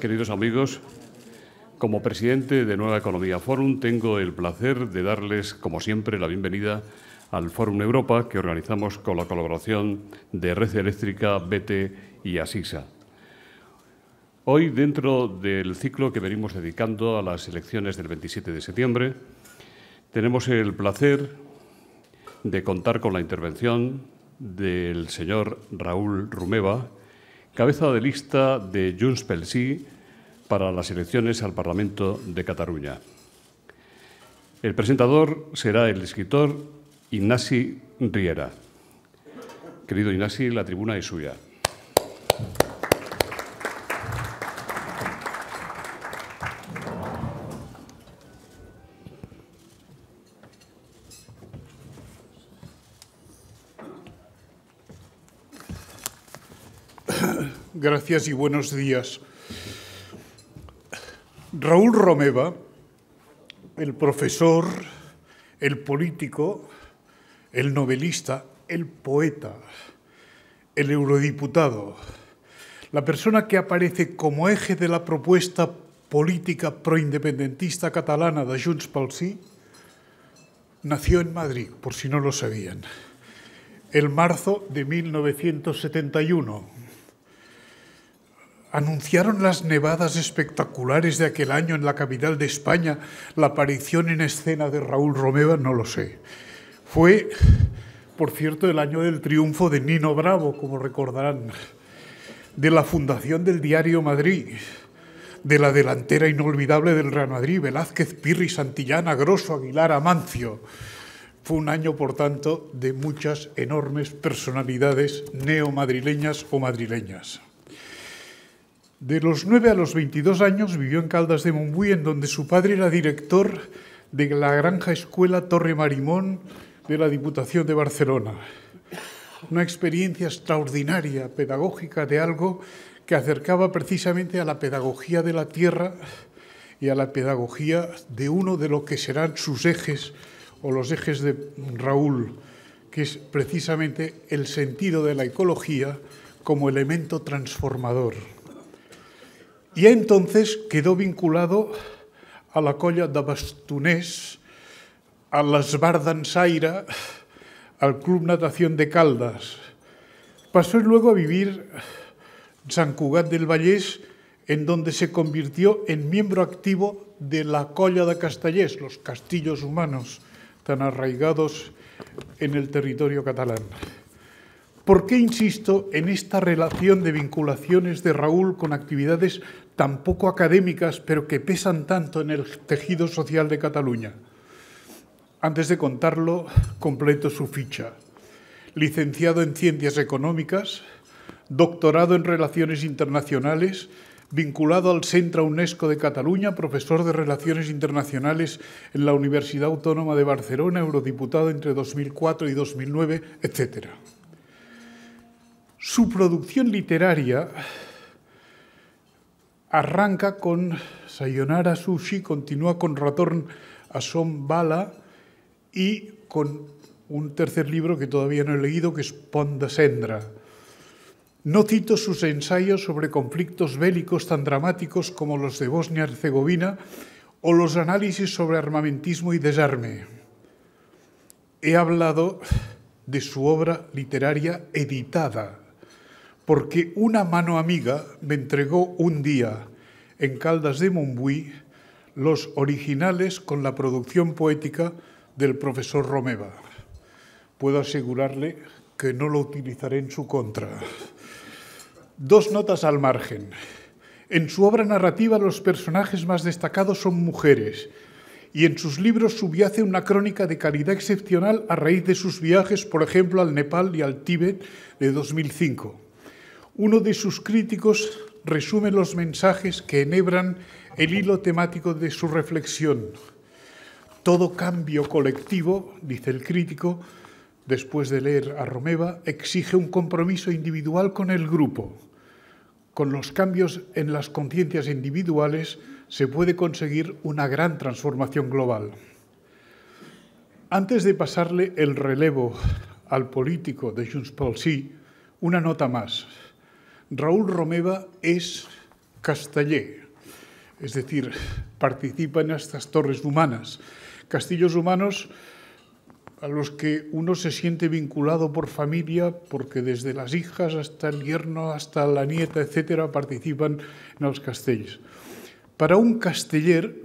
Queridos amigos, como presidente de Nueva Economía Forum, tengo el placer de darles, como siempre, la bienvenida al Fórum Europa que organizamos con la colaboración de Red Eléctrica, BT y ASISA. Hoy, dentro del ciclo que venimos dedicando a las elecciones del 27 de septiembre, tenemos el placer de contar con la intervención del señor Raúl Rumeva, cabeza de lista de Junts pel Sí para las elecciones al Parlamento de Cataluña. El presentador será el escritor Ignasi Riera. Querido Ignasi, la tribuna es suya. Gracias y buenos días. Raúl Romeva, el profesor, el político, el novelista, el poeta, el eurodiputado, la persona que aparece como eje de la propuesta política proindependentista catalana de Junts pel nació en Madrid, por si no lo sabían, el marzo de 1971 anunciaron las nevadas espectaculares de aquel año en la capital de España la aparición en escena de Raúl Romeva? No lo sé. Fue, por cierto, el año del triunfo de Nino Bravo, como recordarán, de la fundación del diario Madrid, de la delantera inolvidable del Real Madrid, Velázquez, Pirri, Santillana, Grosso, Aguilar, Amancio. Fue un año, por tanto, de muchas enormes personalidades neomadrileñas o madrileñas. De los 9 a los 22 años vivió en Caldas de Mumbuy, en donde su padre era director de la Granja Escuela Torre Marimón de la Diputación de Barcelona. Una experiencia extraordinaria, pedagógica, de algo que acercaba precisamente a la pedagogía de la tierra y a la pedagogía de uno de lo que serán sus ejes o los ejes de Raúl, que es precisamente el sentido de la ecología como elemento transformador. Y entonces quedó vinculado a la colla de bastoners, a las Saira, al Club Natación de Caldas. Pasó luego a vivir en San Cugat del Vallés, en donde se convirtió en miembro activo de la colla de Castellers, los castillos humanos tan arraigados en el territorio catalán. ¿Por qué insisto en esta relación de vinculaciones de Raúl con actividades tan poco académicas, pero que pesan tanto en el tejido social de Cataluña? Antes de contarlo, completo su ficha. Licenciado en Ciencias Económicas, doctorado en Relaciones Internacionales, vinculado al Centro UNESCO de Cataluña, profesor de Relaciones Internacionales en la Universidad Autónoma de Barcelona, eurodiputado entre 2004 y 2009, etcétera. Su producción literaria arranca con Sayonara Sushi, continúa con Ratón a Bala y con un tercer libro que todavía no he leído, que es Ponda Sendra. No cito sus ensayos sobre conflictos bélicos tan dramáticos como los de Bosnia-Herzegovina o los análisis sobre armamentismo y desarme. He hablado de su obra literaria editada, porque una mano amiga me entregó un día en Caldas de Montbuí los originales con la producción poética del profesor Romeva. Puedo asegurarle que no lo utilizaré en su contra. Dos notas al margen. En su obra narrativa los personajes más destacados son mujeres y en sus libros subyace una crónica de calidad excepcional a raíz de sus viajes, por ejemplo, al Nepal y al Tíbet de 2005 uno de sus críticos resume los mensajes que enhebran el hilo temático de su reflexión. Todo cambio colectivo, dice el crítico, después de leer a Romeva, exige un compromiso individual con el grupo. Con los cambios en las conciencias individuales se puede conseguir una gran transformación global. Antes de pasarle el relevo al político de Jules Paul una nota más. Raúl Romeva es casteller, es decir, participa en estas torres humanas, castillos humanos a los que uno se siente vinculado por familia, porque desde las hijas hasta el yerno, hasta la nieta, etcétera, participan en los castells. Para un casteller,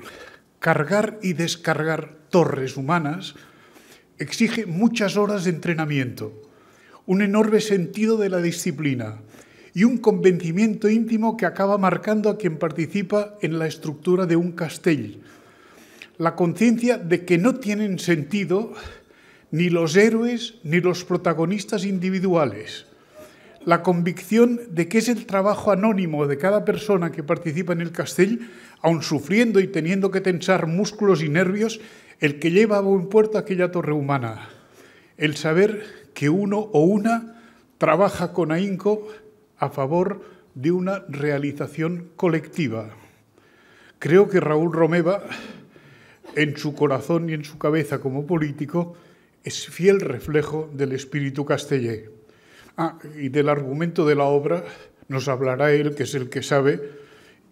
cargar y descargar torres humanas exige muchas horas de entrenamiento, un enorme sentido de la disciplina, y un convencimiento íntimo que acaba marcando a quien participa en la estructura de un castell. La conciencia de que no tienen sentido ni los héroes ni los protagonistas individuales. La convicción de que es el trabajo anónimo de cada persona que participa en el castell, aun sufriendo y teniendo que tensar músculos y nervios, el que lleva a buen puerto aquella torre humana. El saber que uno o una trabaja con ahínco a favor de una realización colectiva. Creo que Raúl Romeva, en su corazón y en su cabeza como político, es fiel reflejo del espíritu castellé. Ah, y del argumento de la obra nos hablará él, que es el que sabe,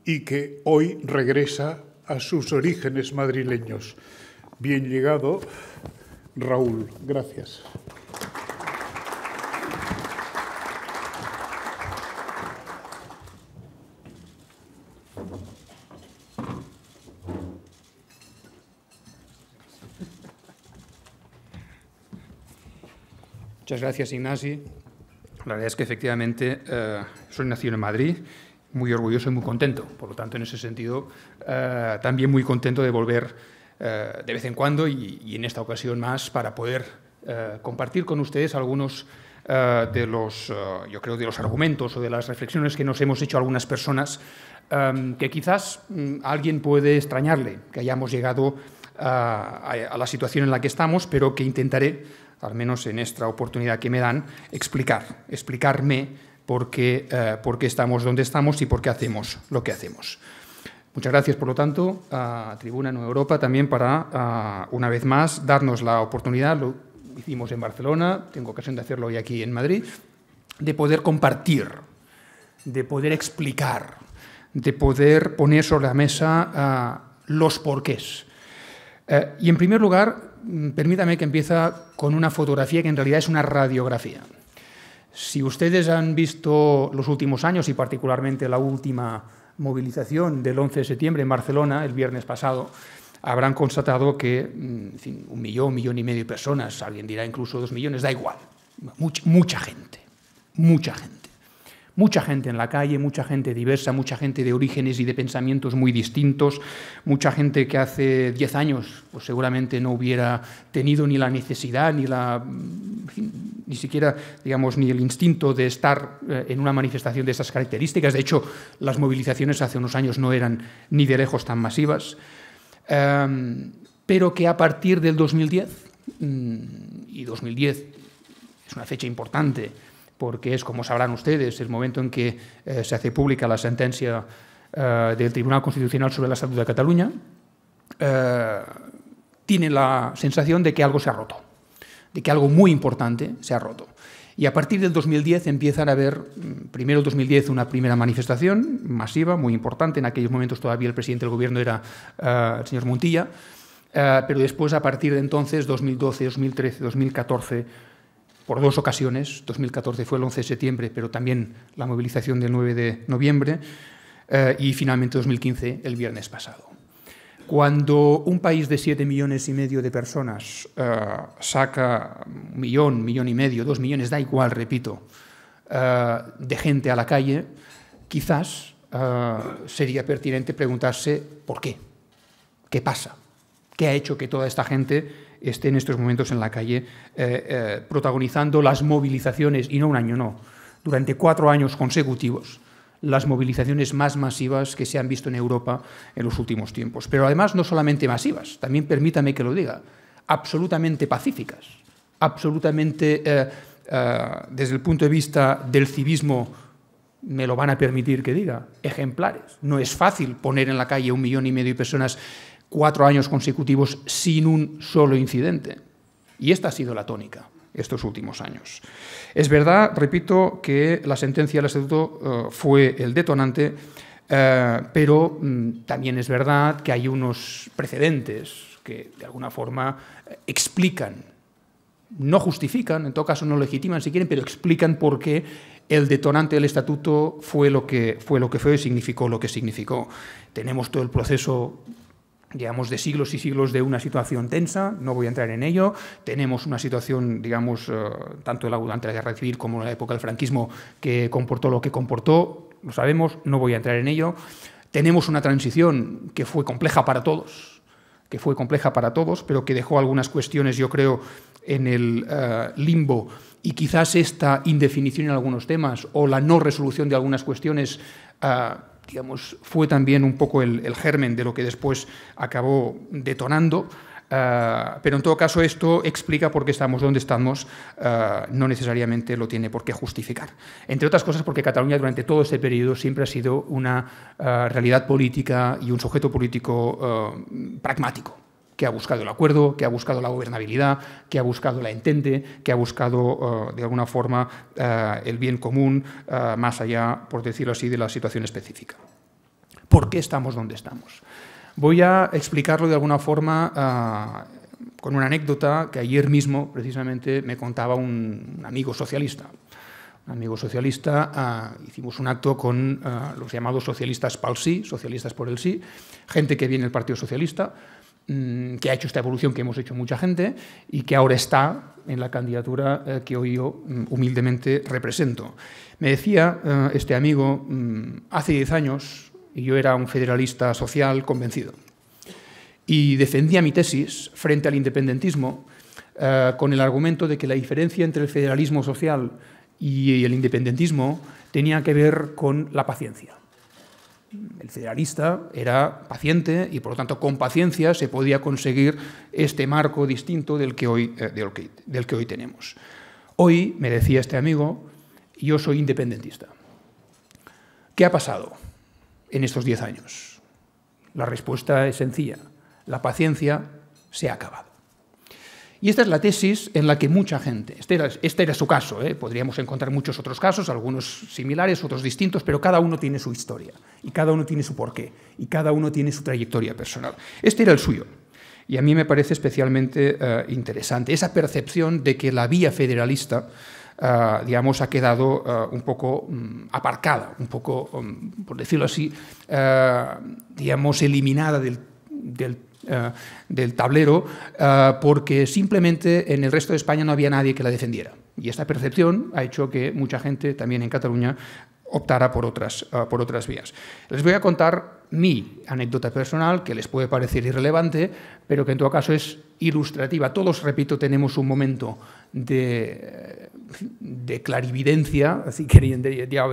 y que hoy regresa a sus orígenes madrileños. Bien llegado, Raúl. Gracias. Muchas gracias, Ignasi. La verdad es que efectivamente eh, soy nacido en Madrid, muy orgulloso y muy contento. Por lo tanto, en ese sentido, eh, también muy contento de volver eh, de vez en cuando y, en esta ocasión más para poder compartir con ustedes algunos de los, yo creo, de los argumentos o de las reflexiones que nos hemos hecho algunas personas em, que quizás mm, alguien puede extrañarle que hayamos llegado a, a la situación en la que estamos, pero que intentaré al menos en esta oportunidad que me dan, explicar, explicarme por qué, eh, por qué estamos donde estamos y por qué hacemos lo que hacemos. Muchas gracias, por lo tanto, a Tribuna Nueva Europa también para, una vez más, darnos la oportunidad, lo hicimos en Barcelona, tengo ocasión de hacerlo hoy aquí en Madrid, de poder compartir, de poder explicar, de poder poner sobre la mesa los porqués. Eh, y en primer lugar, Mm, permítame que empieza con una fotografía que en realidad es una radiografía. Si ustedes han visto los últimos años y particularmente la última movilización del 11 de septiembre en Barcelona, el viernes pasado, habrán constatado que mm, un millón, un millón y medio de personas, alguien dirá incluso dos millones, da igual, mucha gente, mucha gente. Mucha gente en la calle, mucha gente diversa, mucha gente de orígenes y de pensamientos muy distintos, mucha gente que hace 10 años pues seguramente no hubiera tenido ni la necesidad, ni, la, ni siquiera ni el instinto de estar eh, en una manifestación de esas características. De hecho, las movilizaciones hace unos años no eran ni de lejos tan masivas, em, pero que a partir del 2010, mm, y 2010 es una fecha importante, porque es, como sabrán ustedes, el momento en que eh, se hace pública la sentencia eh, del Tribunal Constitucional sobre la salud de Cataluña, eh, tiene la sensación de que algo se ha roto, de que algo muy importante se ha roto. Y a partir del 2010 empiezan a haber, mm, primero el 2010, una primera manifestación masiva, muy importante. En aquellos momentos todavía el presidente del gobierno era el señor Montilla. pero después, a partir de entonces, 2012, 2013, 2014, por dos ocasiones. 2014 fue el 11 de septiembre, pero también la movilización del 9 de noviembre. Eh, y finalmente 2015, el viernes pasado. Cuando un país de 7 millones y medio de personas eh, saca un millón, millón y medio, dos millones, da igual, repito, eh, de gente a la calle, quizás sería pertinente preguntarse por qué, qué pasa, qué ha hecho que toda esta gente esté en estos momentos en la calle eh, eh, protagonizando las movilizaciones, y no un año, no, durante cuatro años consecutivos las movilizaciones más masivas que se han visto en Europa en los últimos tiempos. Pero además no solamente masivas, también permítame que lo diga, absolutamente pacíficas, absolutamente eh, desde el punto de vista del civismo, me lo van a permitir que diga, ejemplares. No es fácil poner en la calle un millón y medio de personas cuatro años consecutivos sin un solo incidente. Y esta ha sido la tónica estos últimos años. Es verdad, repito, que la sentencia del Estatuto eh, fue el detonante, eh, pero mm, también es verdad que hay unos precedentes que de alguna forma explican, no justifican, en todo caso no legitiman si quieren, pero explican por qué el detonante del estatuto fue lo que fue lo que fue y significó lo que significó. Tenemos todo el proceso Llevamos de siglos y siglos de una situación tensa, no voy a entrar en ello. Tenemos una situación, digamos, eh, tanto durante la guerra civil como en la época del franquismo, que comportó lo que comportó, lo sabemos, no voy a entrar en ello. Tenemos una transición que fue compleja para todos, que fue compleja para todos, pero que dejó algunas cuestiones, yo creo, en el eh, limbo y quizás esta indefinición en algunos temas o la no resolución de algunas cuestiones. Eh, fue también un poco el, germen de lo que después acabó detonando. Ah, pero en todo caso esto explica por qué estamos donde estamos, ah, no necesariamente lo tiene por qué justificar. Entre otras cosas porque Cataluña durante todo este periodo siempre ha sido una ah, realidad política y un sujeto político pragmático que ha buscado el acuerdo, que ha buscado la gobernabilidad, que ha buscado la entente, que ha buscado, eh, de alguna forma, eh, el bien común, eh, más allá, por decirlo así, de la situación específica. ¿Por qué estamos donde estamos? Voy a explicarlo de alguna forma con una anécdota que ayer mismo, precisamente, me contaba un, amigo socialista Un amigo socialista, hicimos un acto con los llamados socialistas pal sí, socialistas por el sí, gente que viene del Partido Socialista, Mm, que ha hecho esta evolución que hemos hecho mucha gente y que ahora está en la candidatura eh, que hoy yo mm, humildemente represento. Me decía eh, este amigo, mm, hace 10 años y yo era un federalista social convencido y defendía mi tesis frente al independentismo eh, con el argumento de que la diferencia entre el federalismo social y el independentismo tenía que ver con la paciencia el federalista era paciente y por lo tanto con paciencia se podía conseguir este marco distinto del que hoy, eh, del que, hoy tenemos. Hoy, me decía este amigo, yo soy independentista. ¿Qué ha pasado en estos diez años? La respuesta es sencilla. La paciencia se ha acabado. Y esta es la tesis en la que mucha gente, este era, este era su caso, ¿eh? podríamos encontrar muchos otros casos, algunos similares, otros distintos, pero cada uno tiene su historia, y cada uno tiene su porqué, y cada uno tiene su trayectoria personal. Este era el suyo. Y a mí me parece especialmente eh, interesante esa percepción de que la vía federalista eh, digamos, ha quedado un poco mm, aparcada, un poco, mm, por decirlo así, digamos, eliminada del, del eh, del tablero, eh, porque simplemente en el resto de España no había nadie que la defendiera. Y esta percepción ha hecho que mucha gente, también en Cataluña, optara por otras, eh, por otras vías. Les voy a contar mi anécdota personal, que les puede parecer irrelevante, pero que en todo caso es ilustrativa. Todos, repito, tenemos un momento de de clarividencia, así querían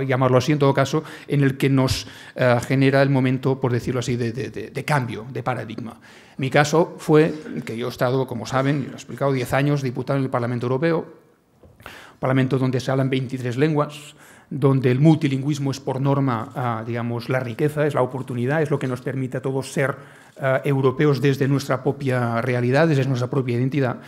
llamarlo así en todo caso, en el que nos eh, genera el momento, por decirlo así, de, cambio, de paradigma. Mi caso fue que yo he estado, como saben, lo he explicado, 10 años diputado en el Parlamento Europeo, Parlamento donde se hablan 23 lenguas, donde el multilingüismo es por norma, ah, digamos, la riqueza, es la oportunidad, es lo que nos permite a todos ser ah, europeos desde nuestra propia realidad, desde nuestra propia identidad.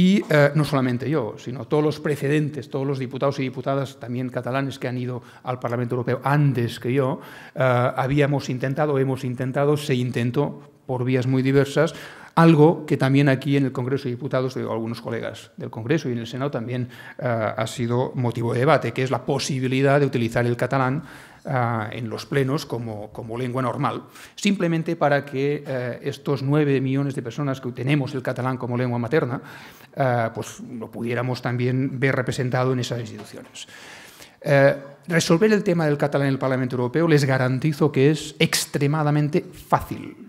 Y eh, no solamente yo, sino todos los precedentes, todos los diputados y diputadas también catalanes que han ido al Parlamento Europeo antes que yo, eh, habíamos intentado, hemos intentado, se intentó por vías muy diversas, algo que también aquí en el Congreso de Diputados, o algunos colegas del Congreso y en el Senado también eh, ha sido motivo de debate, que es la posibilidad de utilizar el catalán Ah, en los plenos como, lengua normal, simplemente para que eh, estos nueve millones de personas que tenemos el catalán como lengua materna, eh, pues lo pudiéramos también ver representado en esas instituciones. Eh, resolver el tema del catalán en el Parlamento Europeo les garantizo que es extremadamente fácil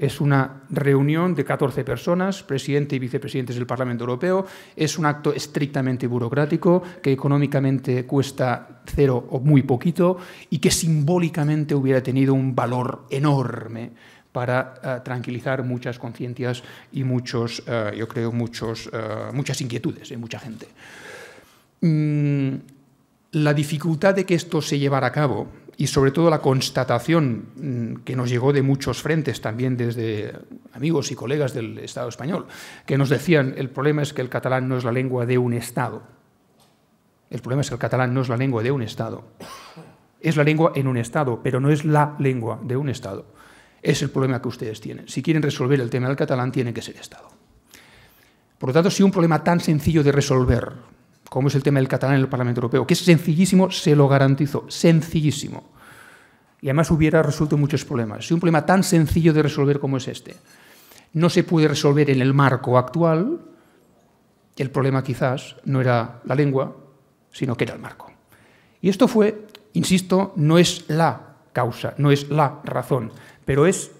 es una reunión de 14 personas, presidente y vicepresidentes del Parlamento Europeo, es un acto estrictamente burocrático que económicamente cuesta cero o muy poquito y que simbólicamente hubiera tenido un valor enorme para eh, tranquilizar muchas conciencias y muchos, eh, yo creo, muchos, eh, muchas inquietudes en mucha gente. Mm, la dificultad de que esto se llevara a cabo y sobre todo la constatación mm, que nos llegó de muchos frentes, también desde amigos y colegas del Estado español, que nos decían el problema es que el catalán no es la lengua de un Estado. El problema es que el catalán no es la lengua de un Estado. Es la lengua en un Estado, pero no es la lengua de un Estado. Es el problema que ustedes tienen. Si quieren resolver el tema del catalán, tiene que ser Estado. Por lo tanto, si un problema tan sencillo de resolver como es el tema del catalán en el Parlamento Europeo, que es sencillísimo, se lo garantizo, sencillísimo. Y además hubiera resuelto muchos problemas. Si un problema tan sencillo de resolver como es este no se puede resolver en el marco actual, el problema quizás no era la lengua, sino que era el marco. Y esto fue, insisto, no es la causa, no es la razón, pero es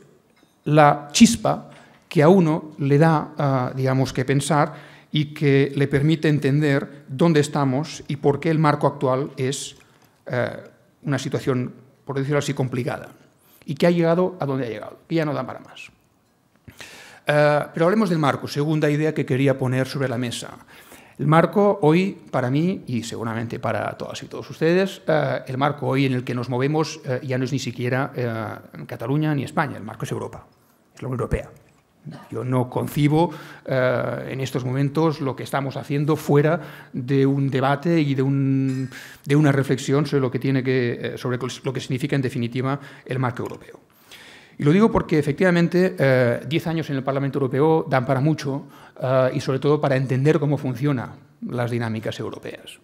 la chispa que a uno le da, ah, digamos, que pensar y que le permite entender dónde estamos y por qué el marco actual es eh, una situación, por decirlo así, complicada y que ha llegado a donde ha llegado, que ya no da para más. Eh, pero hablemos del marco, segunda idea que quería poner sobre la mesa. El marco hoy, para mí y seguramente para todas y todos ustedes, eh, el marco hoy en el que nos movemos ya no es ni siquiera Cataluña ni España, el marco es Europa, es la Unión Europea. Yo no concibo eh, en estos momentos lo que estamos haciendo fuera de un debate y de, una reflexión sobre lo que, tiene que, eh, sobre lo que significa en definitiva el marco europeo. Y lo digo porque efectivamente 10 eh, años en el Parlamento Europeo dan para mucho y sobre todo para entender cómo funcionan las dinámicas europeas.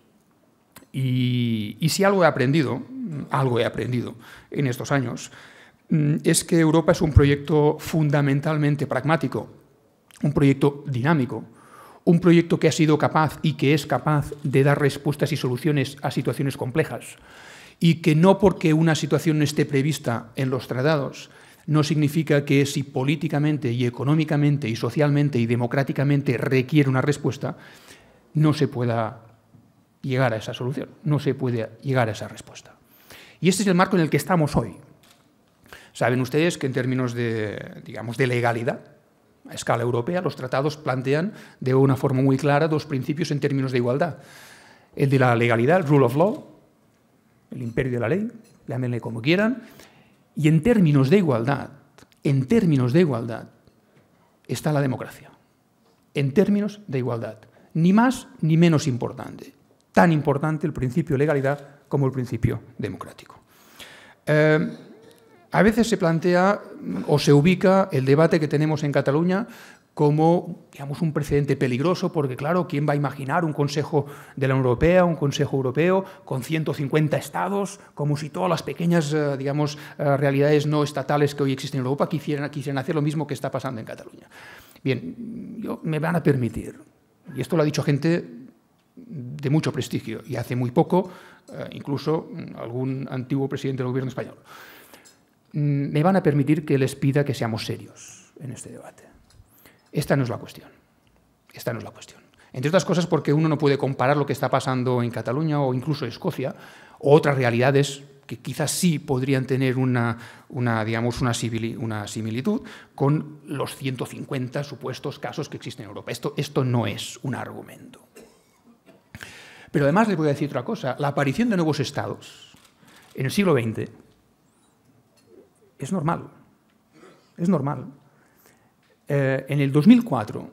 Y, y si algo he aprendido, algo he aprendido en estos años, Mm, es que Europa es un proyecto fundamentalmente pragmático, un proyecto dinámico, un proyecto que ha sido capaz y que es capaz de dar respuestas y soluciones a situaciones complejas y que no porque una situación no esté prevista en los tratados no significa que si políticamente y económicamente y socialmente y democráticamente requiere una respuesta, no se pueda llegar a esa solución, no se puede llegar a esa respuesta. Y este es el marco en el que estamos hoy. Saben ustedes que en términos de, digamos, de legalidad, a escala europea, los tratados plantean de una forma muy clara dos principios en términos de igualdad. El de la legalidad, el rule of law, el imperio de la ley, llámenle como quieran, y en términos de igualdad, en términos de igualdad, está la democracia. En términos de igualdad. Ni más ni menos importante. Tan importante el principio de legalidad como el principio democrático. Eh, a veces se plantea mm, o se ubica el debate que tenemos en Cataluña como digamos, un precedente peligroso, porque claro, ¿quién va a imaginar un Consejo de la Unión Europea, un Consejo Europeo con 150 estados, como si todas las pequeñas eh, digamos, eh, realidades no estatales que hoy existen en Europa quisieran, quisieran hacer lo mismo que está pasando en Cataluña? Bien, yo, me van a permitir, y esto lo ha dicho gente de mucho prestigio, y hace muy poco, eh, incluso mm, algún antiguo presidente del gobierno español, Mm, me van a permitir que les pida que seamos serios en este debate. Esta no es la cuestión. Esta no es la cuestión. Entre otras cosas porque uno no puede comparar lo que está pasando en Cataluña o incluso en Escocia o otras realidades que quizás sí podrían tener una, digamos, una, similitud con los 150 supuestos casos que existen en Europa. Esto, esto no es un argumento. Pero además les voy a decir otra cosa. La aparición de nuevos estados en el siglo XX es normal. Es normal. Eh, en el 2004,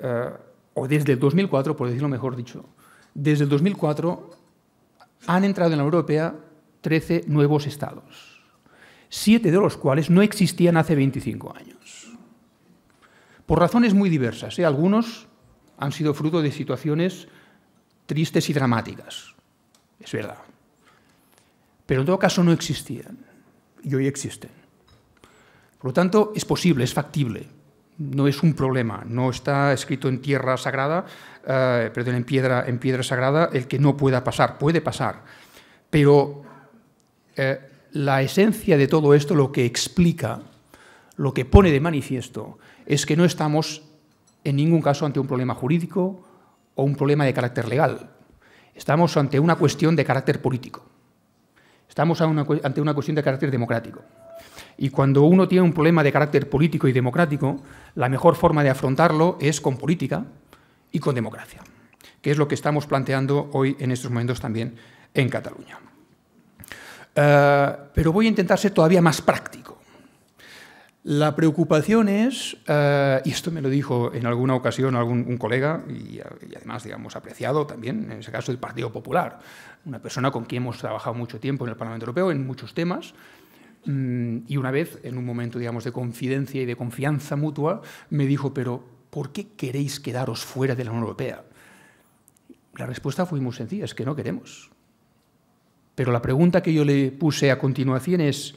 eh, o desde el 2004, por decirlo mejor dicho, desde el 2004 han entrado en la Europea 13 nuevos estados, siete de los cuales no existían hace 25 años. Por razones muy diversas, ¿eh? algunos han sido fruto de situaciones tristes y dramáticas, es verdad, pero en todo caso no existían y hoy existen. Por lo tanto, es posible, es factible, no es un problema, no está escrito en tierra sagrada, eh, en piedra, en piedra sagrada, el que no pueda pasar, puede pasar, pero eh, la esencia de todo esto, lo que explica, lo que pone de manifiesto, es que no estamos en ningún caso ante un problema jurídico o un problema de carácter legal, estamos ante una cuestión de carácter político. Estamos ante una cuestión de carácter democrático. Y cuando uno tiene un problema de carácter político y democrático, la mejor forma de afrontarlo es con política y con democracia, que es lo que estamos planteando hoy en estos momentos también en Cataluña. Eh, pero voy a intentar ser todavía más práctico. La preocupación es, eh, y esto me lo dijo en alguna ocasión algún un colega, y, y, además, digamos, apreciado también, en ese caso, el Partido Popular, una persona con quien hemos trabajado mucho tiempo en el Parlamento Europeo en muchos temas. Mm, y una vez, en un momento digamos, de confidencia y de confianza mutua, me dijo, pero ¿por qué queréis quedaros fuera de la Unión Europea? La respuesta fue muy sencilla, es que no queremos. Pero la pregunta que yo le puse a continuación es,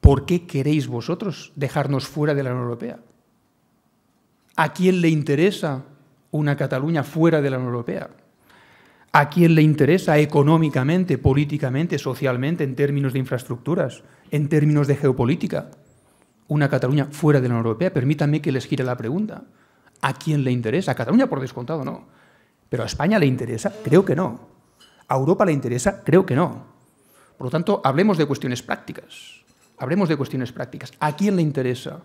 ¿por qué queréis vosotros dejarnos fuera de la Unión Europea? ¿A quién le interesa una Cataluña fuera de la Unión Europea? a quién le interesa económicamente, políticamente, socialmente, en términos de infraestructuras, en términos de geopolítica. Una Cataluña fuera de la Unión Europea, permítanme que les gire la pregunta. ¿A quién le interesa? A Cataluña por descontado no. ¿Pero a España le interesa? Creo que no. ¿A Europa le interesa? Creo que no. Por lo tanto, hablemos de cuestiones prácticas. Hablemos de cuestiones prácticas. ¿A quién le interesa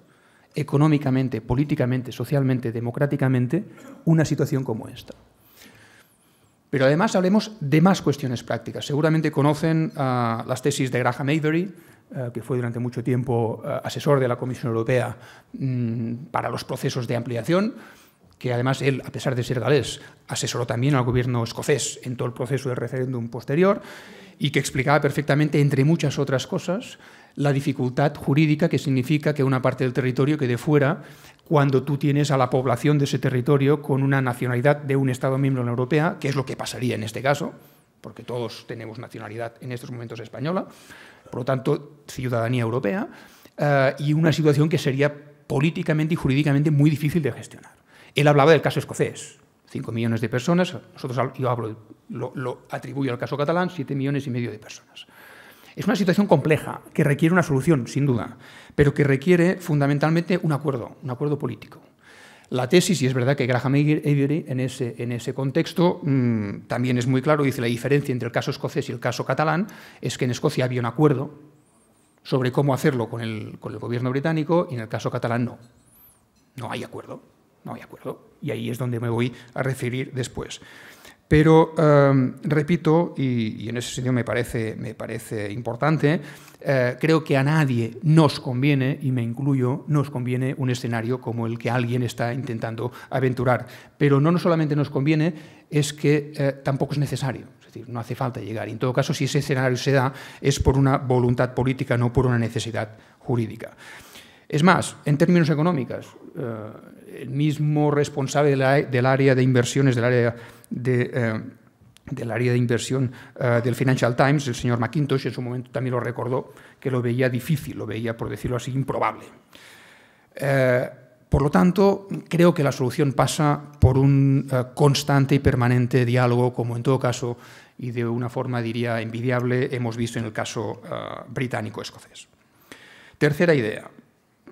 económicamente, políticamente, socialmente, democráticamente una situación como esta? Pero además hablemos de más cuestiones prácticas. Seguramente conocen ah, las tesis de Graham Avery, eh, que fue durante mucho tiempo eh, asesor de la Comisión Europea mm, para los procesos de ampliación, que además él, a pesar de ser galés, asesoró también al gobierno escocés en todo el proceso del referéndum posterior y que explicaba perfectamente, entre muchas otras cosas, la dificultad jurídica que significa que una parte del territorio que de fuera cuando tú tienes a la población de ese territorio con una nacionalidad de un Estado miembro de la Europea, que es lo que pasaría en este caso, porque todos tenemos nacionalidad en estos momentos española, por lo tanto, ciudadanía europea, eh, y una situación que sería políticamente y jurídicamente muy difícil de gestionar. Él hablaba del caso escocés, 5 millones de personas, nosotros yo hablo, lo, lo atribuyo al caso catalán, 7 millones y medio de personas. Es una situación compleja que requiere una solución, sin duda, pero que requiere fundamentalmente un acuerdo, un acuerdo político. La tesis, y es verdad que Graham Avery en ese, en ese contexto mm, también es muy claro, dice la diferencia entre el caso escocés y el caso catalán es que en Escocia había un acuerdo sobre cómo hacerlo con el, con el gobierno británico y en el caso catalán no. No hay acuerdo, no hay acuerdo. Y ahí es donde me voy a referir después. Pero, em, repito, y, en ese sentido me parece, importante, eh, creo que a nadie nos conviene, y me incluyo, nos conviene un escenario como el que alguien está intentando aventurar. Pero no, no solamente nos conviene, es que eh, tampoco es necesario. Es decir, no hace falta llegar. Y en todo caso, si ese escenario se da, es por una voluntad política, no por una necesidad jurídica. Es más, en términos económicos, eh, el mismo responsable del área de inversiones, del área de de, eh, del área de inversión eh, del Financial Times, el señor McIntosh en su momento también lo recordó, que lo veía difícil, lo veía, por decirlo así, improbable. Eh, por lo tanto, creo que la solución pasa por un constante y permanente diálogo, como en todo caso, y de una forma, diría, envidiable, hemos visto en el caso británico-escocés. Tercera idea,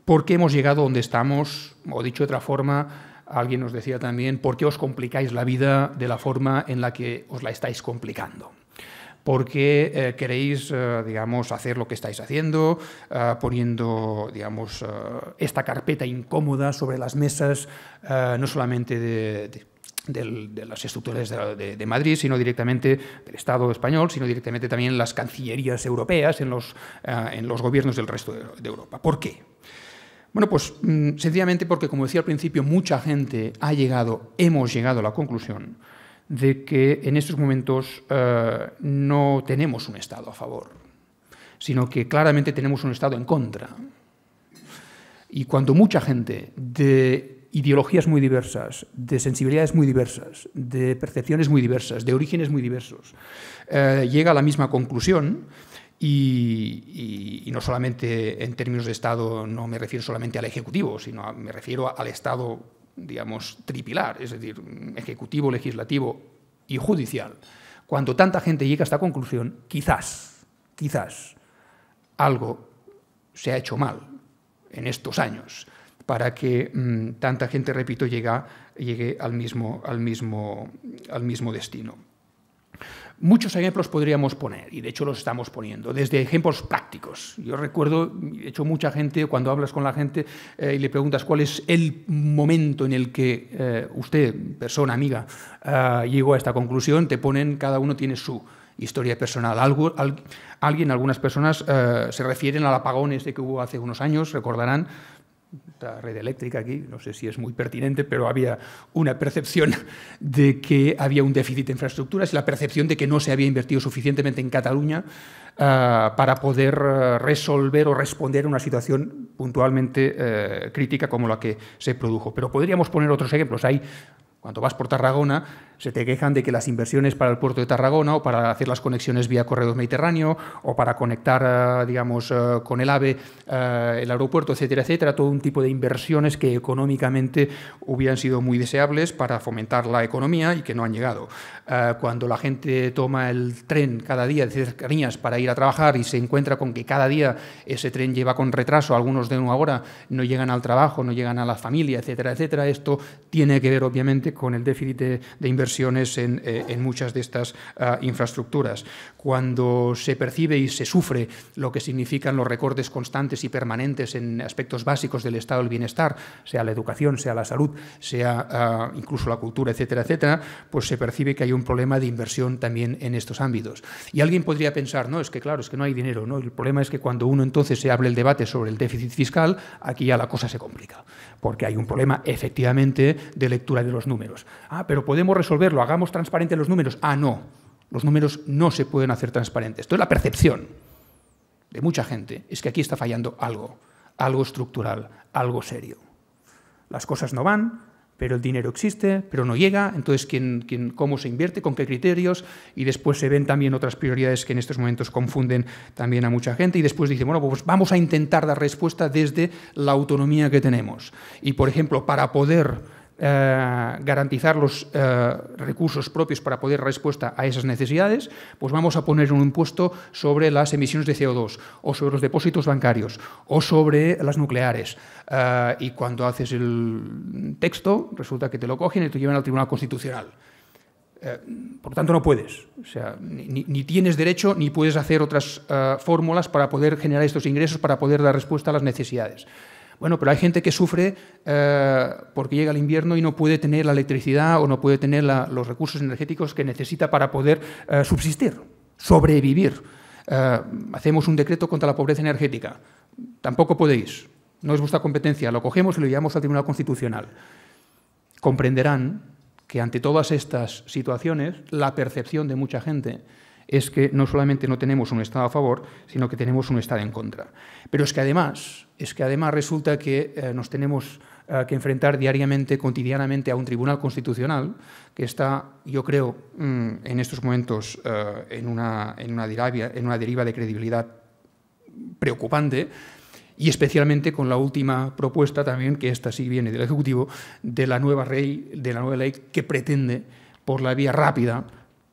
¿por qué hemos llegado donde estamos? O dicho de otra forma, Alguien nos decía también, ¿por qué os complicáis la vida de la forma en la que os la estáis complicando? ¿Por qué eh, queréis, eh, digamos, hacer lo que estáis haciendo, eh, poniendo, digamos, esta carpeta incómoda sobre las mesas, no solamente de, las estructuras de, Madrid, sino directamente del Estado español, sino directamente también las cancillerías europeas en los, en los gobiernos del resto de Europa. ¿Por qué? Bueno, pues mm, sencillamente porque, como decía al principio, mucha gente ha llegado, hemos llegado a la conclusión de que en estos momentos eh, no tenemos un Estado a favor, sino que claramente tenemos un Estado en contra. Y cuando mucha gente de ideologías muy diversas, de sensibilidades muy diversas, de percepciones muy diversas, de orígenes muy diversos, eh, llega a la misma conclusión, y, no solamente en términos de Estado, no me refiero solamente al Ejecutivo, sino me refiero al Estado, digamos, tripilar, es decir, Ejecutivo, Legislativo y Judicial. Cuando tanta gente llega a esta conclusión, quizás, quizás algo se ha hecho mal en estos años para que mm, tanta gente, repito, llega, llegue al mismo, al mismo, al mismo destino. Muchos ejemplos podríamos poner, y de hecho los estamos poniendo, desde ejemplos prácticos. Yo recuerdo, de hecho, mucha gente, cuando hablas con la gente eh, y le preguntas cuál es el momento en el que eh, usted, persona, amiga, eh, llegó a esta conclusión, te ponen, cada uno tiene su historia personal. alguien, algunas personas se refieren al apagón este que hubo hace unos años, recordarán, la red eléctrica aquí, no sé si es muy pertinente, pero había una percepción de que había un déficit de infraestructuras y la percepción de que no se había invertido suficientemente en Cataluña ah, para poder ah, resolver o responder a una situación puntualmente eh, crítica como la que se produjo. Pero podríamos poner otros ejemplos. Hay, cuando vas por Tarragona, se te quejan de que las inversiones para el puerto de Tarragona o para hacer las conexiones vía corredor mediterráneo o para conectar, eh, digamos, eh, con el AVE eh, el aeropuerto, etcétera, etcétera, todo un tipo de inversiones que económicamente hubieran sido muy deseables para fomentar la economía y que no han llegado. Cuando la gente toma el tren cada día de cercanías para ir a trabajar y se encuentra con que cada día ese tren lleva con retraso, algunos de una ahora no llegan al trabajo, no llegan a la familia, etcétera, etcétera, esto tiene que ver obviamente con el déficit de, de inversión eh, en, muchas de estas ah, infraestructuras. Cuando se percibe y se sufre lo que significan los recortes constantes y permanentes en aspectos básicos del estado del bienestar, sea la educación, sea la salud, sea ah, incluso la cultura, etcétera, etcétera, pues se percibe que hay un problema de inversión también en estos ámbitos. Y alguien podría pensar, no, es que claro, es que no hay dinero, ¿no? El problema es que cuando uno entonces se abre el debate sobre el déficit fiscal, aquí ya la cosa se complica, porque hay un problema efectivamente de lectura de los números. Ah, pero podemos resolver verlo, hagamos transparente los números. Ah, no, los números no se pueden hacer transparentes. Esto es la percepción de mucha gente, es que aquí está fallando algo, algo estructural, algo serio. Las cosas no van, pero el dinero existe, pero no llega, entonces ¿quién, quién, cómo se invierte, con qué criterios, y después se ven también otras prioridades que en estos momentos confunden también a mucha gente, y después dicen, bueno, pues vamos a intentar dar respuesta desde la autonomía que tenemos. Y, por ejemplo, para poder eh, garantizar los eh, recursos propios para poder dar respuesta a esas necesidades, pues vamos a poner un impuesto sobre las emisiones de CO2 o sobre los depósitos bancarios o sobre las nucleares. Eh, y cuando haces el texto, resulta que te lo cogen y te llevan al Tribunal Constitucional. por tanto, no puedes. O sea, ni, tienes derecho ni puedes hacer otras fórmulas para poder generar estos ingresos, para poder dar respuesta a las necesidades. Bueno, pero hay gente que sufre eh, porque llega el invierno y no puede tener la electricidad o no puede tener los recursos energéticos que necesita para poder eh, subsistir, sobrevivir. Eh, hacemos un decreto contra la pobreza energética. Tampoco podéis. No es vuestra competencia. Lo cogemos y lo llevamos al Tribunal Constitucional. Comprenderán que ante todas estas situaciones, la percepción de mucha gente es que no solamente no tenemos un Estado a favor, sino que tenemos un Estado en contra. Pero es que además, es que además resulta que eh, nos tenemos eh, que enfrentar diariamente, cotidianamente a un Tribunal Constitucional que está, yo creo, mm, en estos momentos eh, en, una, en, una deriva, en una deriva de credibilidad preocupante, y especialmente con la última propuesta también, que esta sí viene del Ejecutivo, de la nueva, ley, de la nueva ley que pretende, por la vía rápida,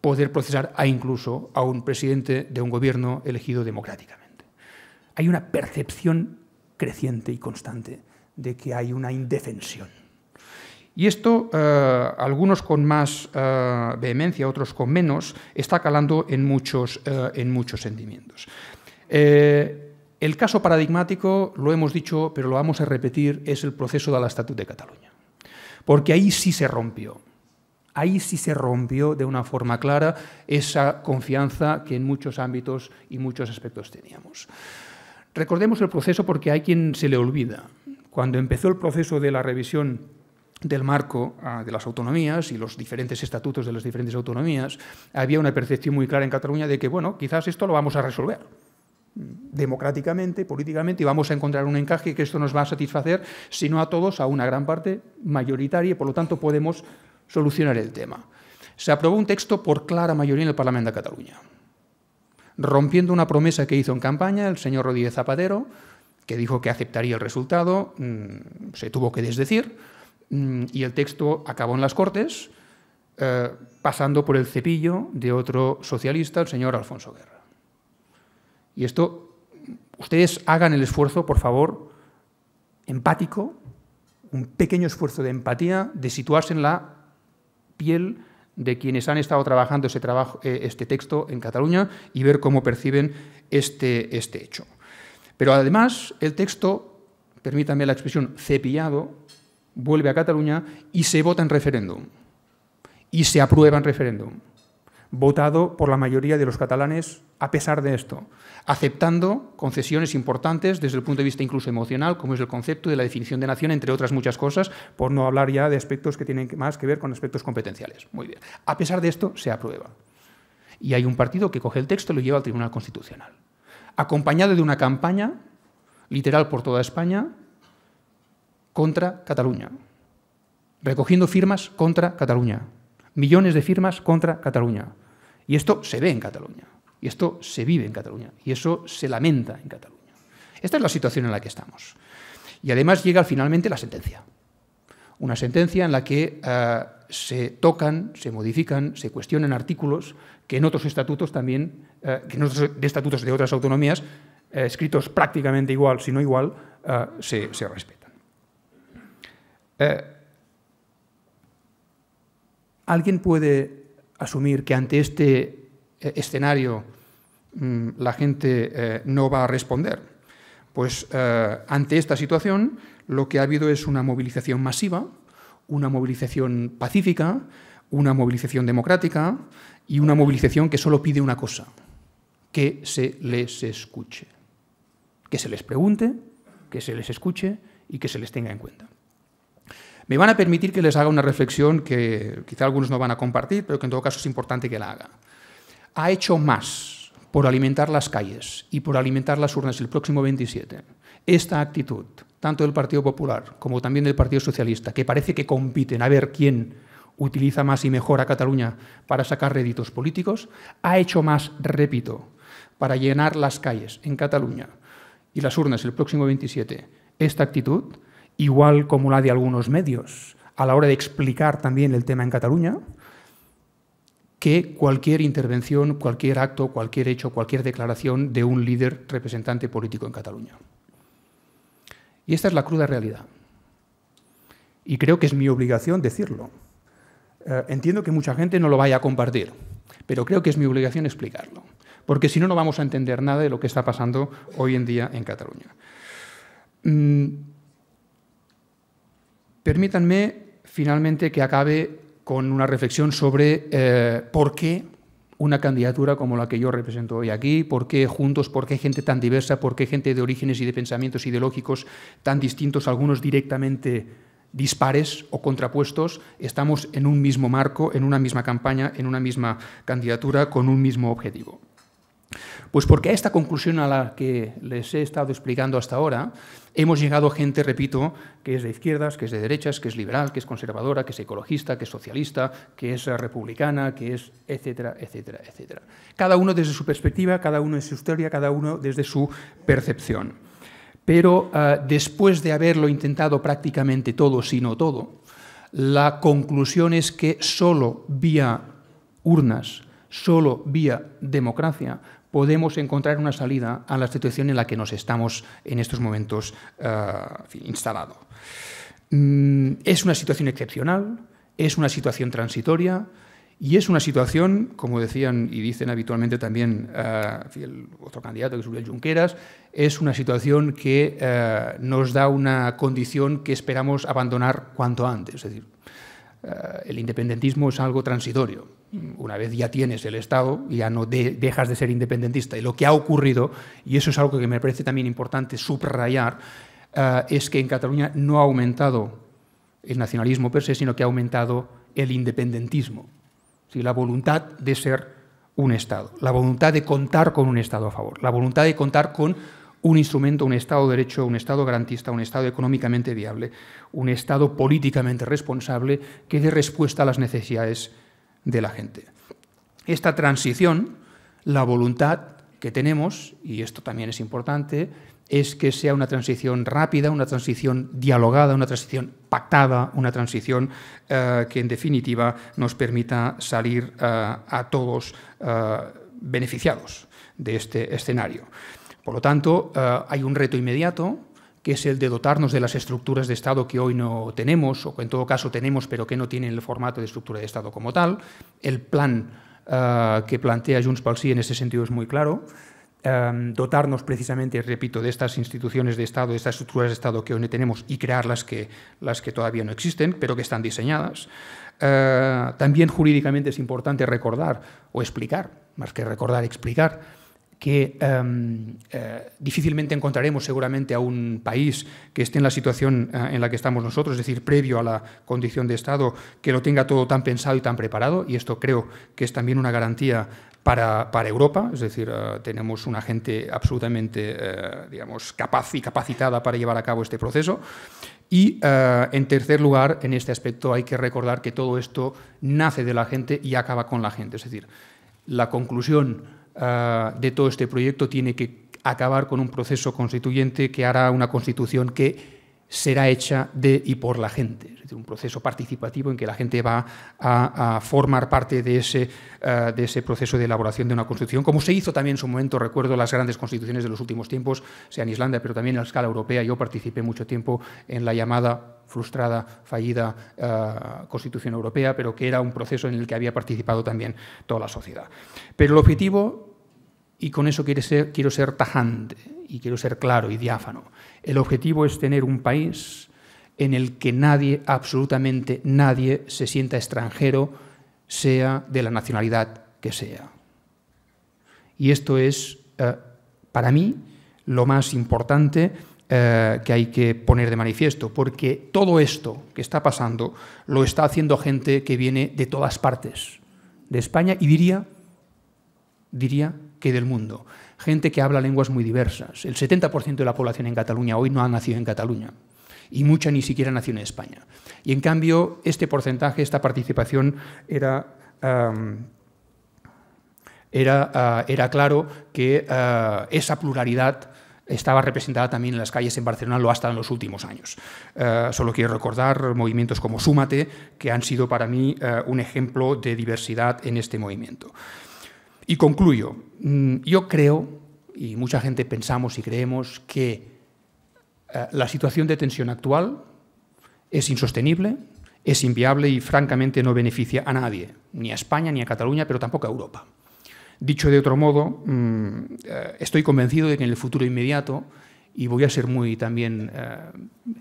poder procesar a incluso a un presidente de un gobierno elegido democráticamente. Hay una percepción creciente y constante de que hay una indefensión. Y esto, eh, algunos con más eh, vehemencia, otros con menos, está calando en muchos, eh, en muchos sentimientos. el caso paradigmático, lo hemos dicho, pero lo vamos a repetir, es el proceso de la Estatut de Cataluña. Porque ahí sí se rompió ahí sí se rompió de una forma clara esa confianza que en muchos ámbitos y muchos aspectos teníamos. Recordemos el proceso porque hay quien se le olvida. Cuando empezó el proceso de la revisión del marco ah, de las autonomías y los diferentes estatutos de las diferentes autonomías, había una percepción muy clara en Cataluña de que, bueno, quizás esto lo vamos a resolver democráticamente, políticamente, y vamos a encontrar un encaje que esto nos va a satisfacer, si no a todos, a una gran parte mayoritaria, y por lo tanto podemos solucionar el tema. Se aprobó un texto por clara mayoría en el Parlamento de Cataluña, rompiendo una promesa que hizo en campaña el señor Rodríguez Zapatero, que dijo que aceptaría el resultado, mm, se tuvo que desdecir, mm, y el texto acabó en las Cortes, eh, pasando por el cepillo de otro socialista, el señor Alfonso Guerra. Y esto, ustedes hagan el esfuerzo, por favor, empático, un pequeño esfuerzo de empatía, de situarse en la piel de quienes han estado trabajando ese trabajo, eh, este texto en Cataluña y ver cómo perciben este, este hecho. Pero además, el texto, permítanme la expresión, cepillado, vuelve a Cataluña y se vota en referéndum. Y se aprueba en referéndum. Votado por la mayoría de los catalanes a pesar de esto, aceptando concesiones importantes desde el punto de vista incluso emocional, como es el concepto de la definición de nación, entre otras muchas cosas, por no hablar ya de aspectos que tienen más que ver con aspectos competenciales. Muy bien. A pesar de esto, se aprueba. Y hay un partido que coge el texto y lo lleva al Tribunal Constitucional, acompañado de una campaña, literal por toda España, contra Cataluña, recogiendo firmas contra Cataluña, millones de firmas contra Cataluña. Y esto se ve en Cataluña esto se vive en Cataluña y eso se lamenta en Cataluña. Esta es la situación en la que estamos. Y además llega finalmente la sentencia. Una sentencia en la que eh, se tocan, se modifican, se cuestionan artículos que en otros estatutos también, eh, que en otros estatutos de otras autonomías, eh, escritos prácticamente igual, si no igual, se, se, respetan. ¿Alguien puede asumir que ante este escenario Mm, la gente eh, no va a responder. Pues eh, ante esta situación lo que ha habido es una movilización masiva, una movilización pacífica, una movilización democrática y una movilización que solo pide una cosa, que se les escuche, que se les pregunte, que se les escuche y que se les tenga en cuenta. Me van a permitir que les haga una reflexión que quizá algunos no van a compartir, pero que en todo caso es importante que la haga. Ha hecho más por alimentar las calles y por alimentar las urnas el próximo 27, esta actitud, tanto del Partido Popular como también del Partido Socialista, que parece que compiten a ver quién utiliza más y mejor a Cataluña para sacar réditos políticos, ha hecho más, repito, para llenar las calles en Cataluña y las urnas el próximo 27. Esta actitud, igual como la de algunos medios, a la hora de explicar también el tema en Cataluña, que cualquier intervención, cualquier acto, cualquier hecho, cualquier declaración de un líder representante político en Cataluña. Y esta es la cruda realidad. Y creo que es mi obligación decirlo. Eh, entiendo que mucha gente no lo vaya a compartir, pero creo que es mi obligación explicarlo, porque si no, no vamos a entender nada de lo que está pasando hoy en día en Cataluña. Mm. Permítanme finalmente que acabe con una reflexión sobre eh, por qué una candidatura como la que yo represento hoy aquí, por qué juntos, por qué gente tan diversa, por qué gente de orígenes y de pensamientos ideológicos tan distintos, algunos directamente dispares o contrapuestos, estamos en un mismo marco, en una misma campaña, en una misma candidatura, con un mismo objetivo. Pues porque a esta conclusión a la que les he estado explicando hasta ahora, hemos llegado a gente, repito, que es de izquierdas, que es de derechas, que es liberal, que es conservadora, que es ecologista, que es socialista, que es republicana, que es etcétera, etcétera, etcétera. Cada uno desde su perspectiva, cada uno en su historia, cada uno desde su percepción. Pero ah, después de haberlo intentado prácticamente todo, si no todo, la conclusión es que solo vía urnas, solo vía democracia, podemos encontrar una salida a la situación en la que nos estamos en estos momentos eh, instalados. instalado. Mm, es una situación excepcional, es una situación transitoria, y es una situación, como decían y dicen habitualmente también eh, el otro candidato, que es Uriel Junqueras, es una situación que eh, nos da una condición que esperamos abandonar cuanto antes. Es decir, eh, el independentismo es algo transitorio. Una vez ya tienes el Estado, ya no dejas de ser independentista. Y lo que ha ocurrido, y eso es algo que me parece también importante subrayar, eh, es que en Cataluña no ha aumentado el nacionalismo per se, sino que ha aumentado el independentismo. la voluntad de ser un Estado, la voluntad de contar con un Estado a favor, la voluntad de contar con un instrumento, un Estado de derecho, un Estado garantista, un Estado económicamente viable, un Estado políticamente responsable que dé respuesta a las necesidades de la gente. Esta transición, la voluntad que tenemos, y esto también es importante, es que sea una transición rápida, una transición dialogada, una transición pactada, una transición eh, que en definitiva nos permita salir eh, a todos eh, beneficiados de este escenario. Por lo tanto, eh, hay un reto inmediato, que es el de dotarnos de las estructuras de Estado que hoy no tenemos, o que en todo caso tenemos, pero que no tienen el formato de estructura de Estado como tal. El plan eh, que plantea Junts pel Sí en ese sentido es muy claro. Eh, dotarnos precisamente, repito, de estas instituciones de Estado, de estas estructuras de Estado que hoy no tenemos y crear las que, las que todavía no existen, pero que están diseñadas. también jurídicamente es importante recordar o explicar, más que recordar, explicar que em, eh, difícilmente encontraremos seguramente a un país que esté en la situación eh, en la que estamos nosotros, es decir, previo a la condición de Estado, que lo tenga todo tan pensado y tan preparado, y esto creo que es también una garantía para, para Europa, es decir, eh, tenemos una gente absolutamente, digamos, capaz y capacitada para llevar a cabo este proceso. Y en tercer lugar, en este aspecto hay que recordar que todo esto nace de la gente y acaba con la gente. Es decir, la conclusión Ah, de todo este proyecto tiene que acabar con un proceso constituyente que hará una constitución que será hecha de y por la gente. Es decir, un proceso participativo en que la gente va a, formar parte de ese, eh, de ese proceso de elaboración de una constitución, como se hizo también en su momento, recuerdo las grandes constituciones de los últimos tiempos, sea en Islandia, pero también a la escala europea. Yo participé mucho tiempo en la llamada frustrada, fallida eh, Constitución Europea, pero que era un proceso en el que había participado también toda la sociedad. Pero el objetivo, y con eso quiero ser tajante, y quiero ser claro y diáfano, el objetivo es tener un país en el que nadie, absolutamente nadie, se sienta extranjero, sea de la nacionalidad que sea. Y esto es, eh, para mí, lo más importante eh, que hay que poner de manifiesto, porque todo esto que está pasando lo está haciendo gente que viene de todas partes, de España y diría, diría que del mundo gente que habla lenguas muy diversas. El 70% de la población en Cataluña hoy no ha nacido en Cataluña y mucha ni siquiera nació en España. Y en cambio, este porcentaje, esta participación era... Ah, era, claro que ah, esa pluralidad estaba representada también en las calles en Barcelona, lo hasta en los últimos años. Ah, solo quiero recordar movimientos como Súmate, que han sido para mí un ejemplo de diversidad en este movimiento. Y concluyo. Mm, yo creo, y mucha gente pensamos y creemos, que eh, la situación de tensión actual es insostenible, es inviable y francamente no beneficia a nadie, ni a España, ni a Cataluña, pero tampoco a Europa. Dicho de otro modo, mm, eh, estoy convencido de que en el futuro inmediato, y voy a ser muy también, eh,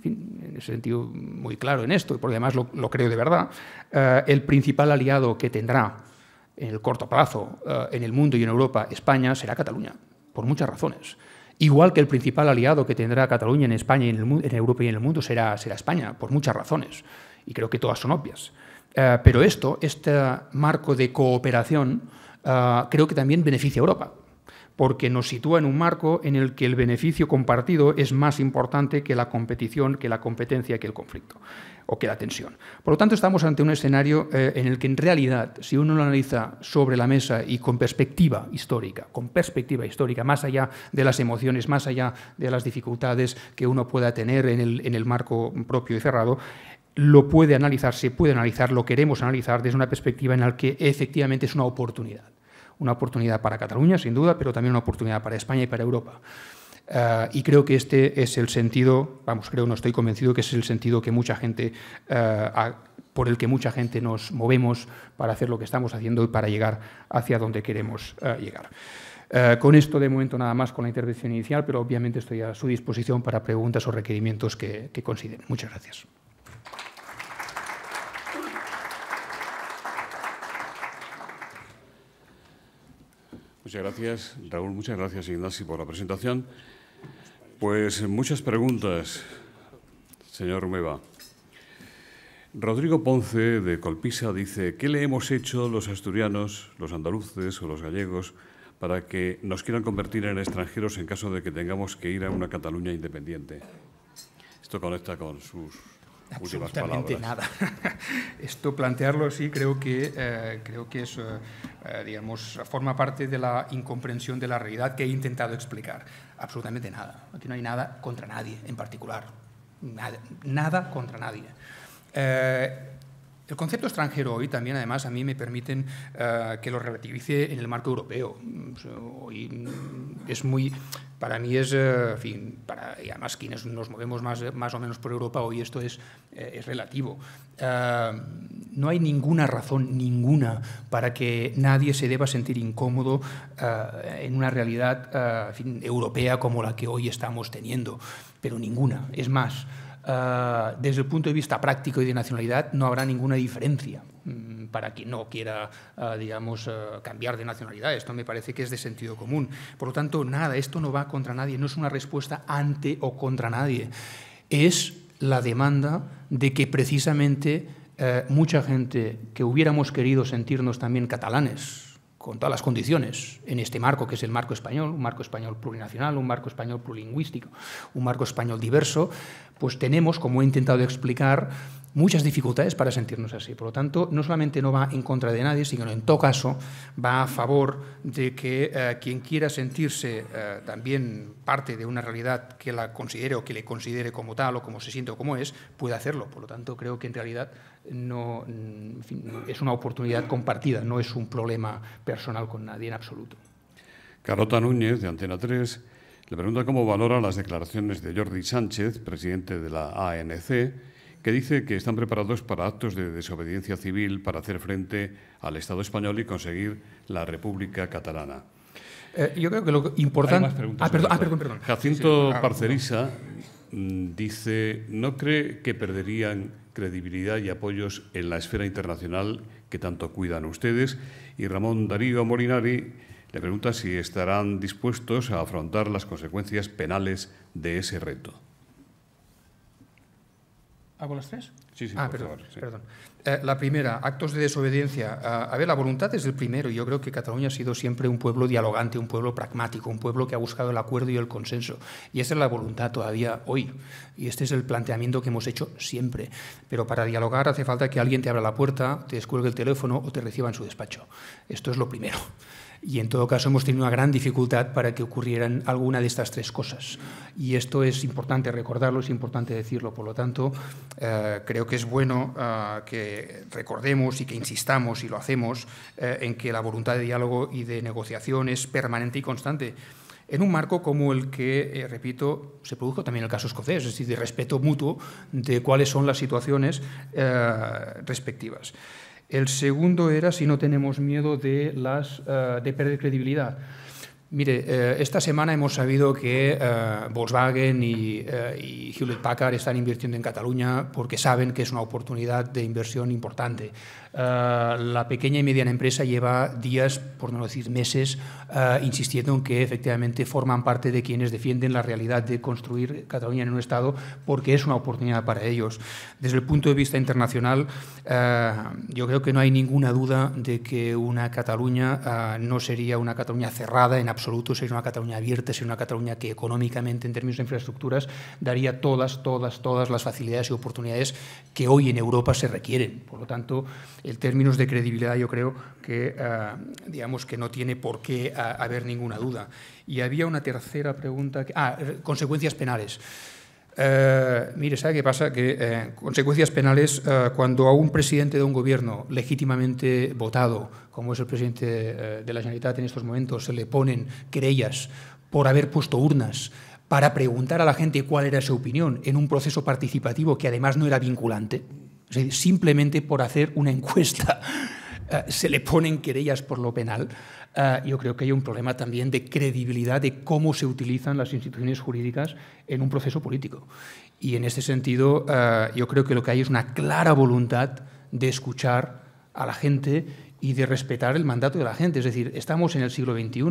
en, ese sentido, muy claro en esto, porque además lo, lo creo de verdad, el principal aliado que tendrá en el corto plazo eh, en el mundo y en Europa, España, será Cataluña, por muchas razones. Igual que el principal aliado que tendrá Cataluña en España, en, Europa y en el mundo será, España, por muchas razones. Y creo que todas son obvias. Eh, pero esto, este marco de cooperación, eh, creo que también beneficia a Europa, porque nos sitúa en un marco en el que el beneficio compartido es más importante que la competición, que la competencia, que el conflicto o que la tensión. Por lo tanto, estamos ante un escenario eh, en el que en realidad, si uno lo analiza sobre la mesa y con perspectiva histórica, con perspectiva histórica, más allá de las emociones, más allá de las dificultades que uno pueda tener en el, en el marco propio y cerrado, lo puede analizar, se puede analizar, lo queremos analizar desde una perspectiva en la que efectivamente es una oportunidad. Una oportunidad para Cataluña, sin duda, pero también una oportunidad para España y para Europa. Eh, y creo que este es el sentido, vamos, creo, no estoy convencido que es el sentido que mucha gente, eh, por el que mucha gente nos movemos para hacer lo que estamos haciendo y para llegar hacia donde queremos eh, llegar. con esto, de momento, nada más con la intervención inicial, pero obviamente estoy a su disposición para preguntas o requerimientos que, que consideren. Muchas gracias. Muchas gracias, Raúl. Muchas gracias, Ignacio, por la presentación. Pues eh, muchas preguntas, señor Rumeva. Rodrigo Ponce de Colpisa dice, ¿qué le hemos hecho los asturianos, los andaluces o los gallegos para que nos quieran convertir en extranjeros en caso de que tengamos que ir a una Cataluña independiente? Esto conecta con sus absolutamente nada. Esto plantearlo sí creo que eh, creo que es eh, digamos forma parte de la incomprensión de la realidad que he intentado explicar absolutamente nada. Aquí no hay nada contra nadie en particular. Nada, contra nadie. Eh, el concepto extranjero hoy también, además, a mí me permiten eh, que lo relativice en el marco europeo. Hoy es muy para mí es, eh, fin, para, y además quienes nos movemos más, eh, más o menos por Europa hoy esto es, eh, es relativo. no hay ninguna razón, ninguna, para que nadie se deba sentir incómodo en una realidad fin, europea como la que hoy estamos teniendo, pero ninguna. Es más, Ah, desde el punto de vista práctico y de nacionalidad no habrá ninguna diferencia mm, para quien no quiera, ah, digamos, ah, cambiar de nacionalidad. Esto me parece que es de sentido común. Por lo tanto, nada, esto no va contra nadie, no es una respuesta ante o contra nadie. Es la demanda de que precisamente eh, mucha gente que hubiéramos querido sentirnos también catalanes, con todas las condiciones en este marco, que es el marco español, un marco español plurinacional, un marco español plurilingüístico, un marco español diverso, pues tenemos, como he intentado explicar, muchas dificultades para sentirnos así. Por lo tanto, no solamente no va en contra de nadie, sino en todo caso va a favor de que eh, quien quiera sentirse eh, también parte de una realidad que la considere o que le considere como tal o como se siente o como es, pueda hacerlo. Por lo tanto, creo que en realidad no, es una oportunidad compartida, no es un problema personal con nadie en absoluto. Carota Núñez, de Antena 3, le pregunta cómo valora las declaraciones de Jordi Sánchez, presidente de la ANC, que dice que están preparados para actos de desobediencia civil para hacer frente al Estado español y conseguir la República Catalana. Eh, yo creo que lo importante. Ah, perdón, ah, perdón, Jacinto ah, Parcerisa dice: ¿no cree que perderían credibilidad y apoyos en la esfera internacional que tanto cuidan ustedes. Y Ramón Darío Morinari le pregunta si estarán dispuestos a afrontar las consecuencias penales de ese reto. ¿Hago las tres? Sí, sí, ah, perdón. Eh, la primera, actos de desobediencia. a ver, la voluntad es el primero. Yo creo que Cataluña ha sido siempre un pueblo dialogante, un pueblo pragmático, un pueblo que ha buscado el acuerdo y el consenso. Y esa es la voluntad todavía hoy. Y este es el planteamiento que hemos hecho siempre. Pero para dialogar hace falta que alguien te abra la puerta, te descuelgue el teléfono o te reciba en su despacho. Esto es lo primero. Y en todo caso hemos tenido una gran dificultad para que ocurrieran alguna de estas tres cosas. Y esto es importante recordarlo, es importante decirlo. Por lo tanto, eh, creo que es bueno eh, que recordemos y que insistamos, y lo hacemos, eh, en que la voluntad de diálogo y de negociación es permanente y constante en un marco como el que, repito, se produjo también en el caso escocés, es decir, de respeto mutuo de cuáles son las situaciones respectivas. El segundo era si no tenemos miedo de, las, eh, de perder credibilidad. Mire, eh, esta semana hemos sabido que eh, Volkswagen y Hewlett Packard están invirtiendo en Cataluña porque saben que es una oportunidad de inversión importante. Eh, la pequeña y mediana empresa lleva días, por no decir meses, eh, insistiendo en que efectivamente forman parte de quienes defienden la realidad de construir Cataluña en un Estado porque es una oportunidad para ellos. Desde el punto de vista internacional, eh, yo creo que no hay ninguna duda de que una Cataluña no sería una Cataluña cerrada en absoluto, sería una Cataluña abierta, sería una Cataluña que económicamente, en términos de infraestructuras, daría todas, todas, todas las facilidades y oportunidades que hoy en Europa se requieren. Por lo tanto, el términos de credibilidad yo creo que, eh, digamos, que no tiene por qué eh, haber ninguna duda. Y había una tercera pregunta, que, ah, eh, consecuencias penales. mire, ¿sabe qué pasa? Que consecuencias penales, cuando a un presidente de un gobierno legítimamente votado, como es el presidente de la Generalitat en estos momentos, se le ponen querellas por haber puesto urnas para preguntar a la gente cuál era su opinión en un proceso participativo que además no era vinculante, simplemente por hacer una encuesta eh, se le ponen querellas por lo penal. Eh, yo creo que hay un problema también de credibilidad de cómo se utilizan las instituciones jurídicas en un proceso político. Y en este sentido, eh, yo creo que lo que hay es una clara voluntad de escuchar a la gente y de respetar el mandato de la gente. Es decir, estamos en el siglo XXI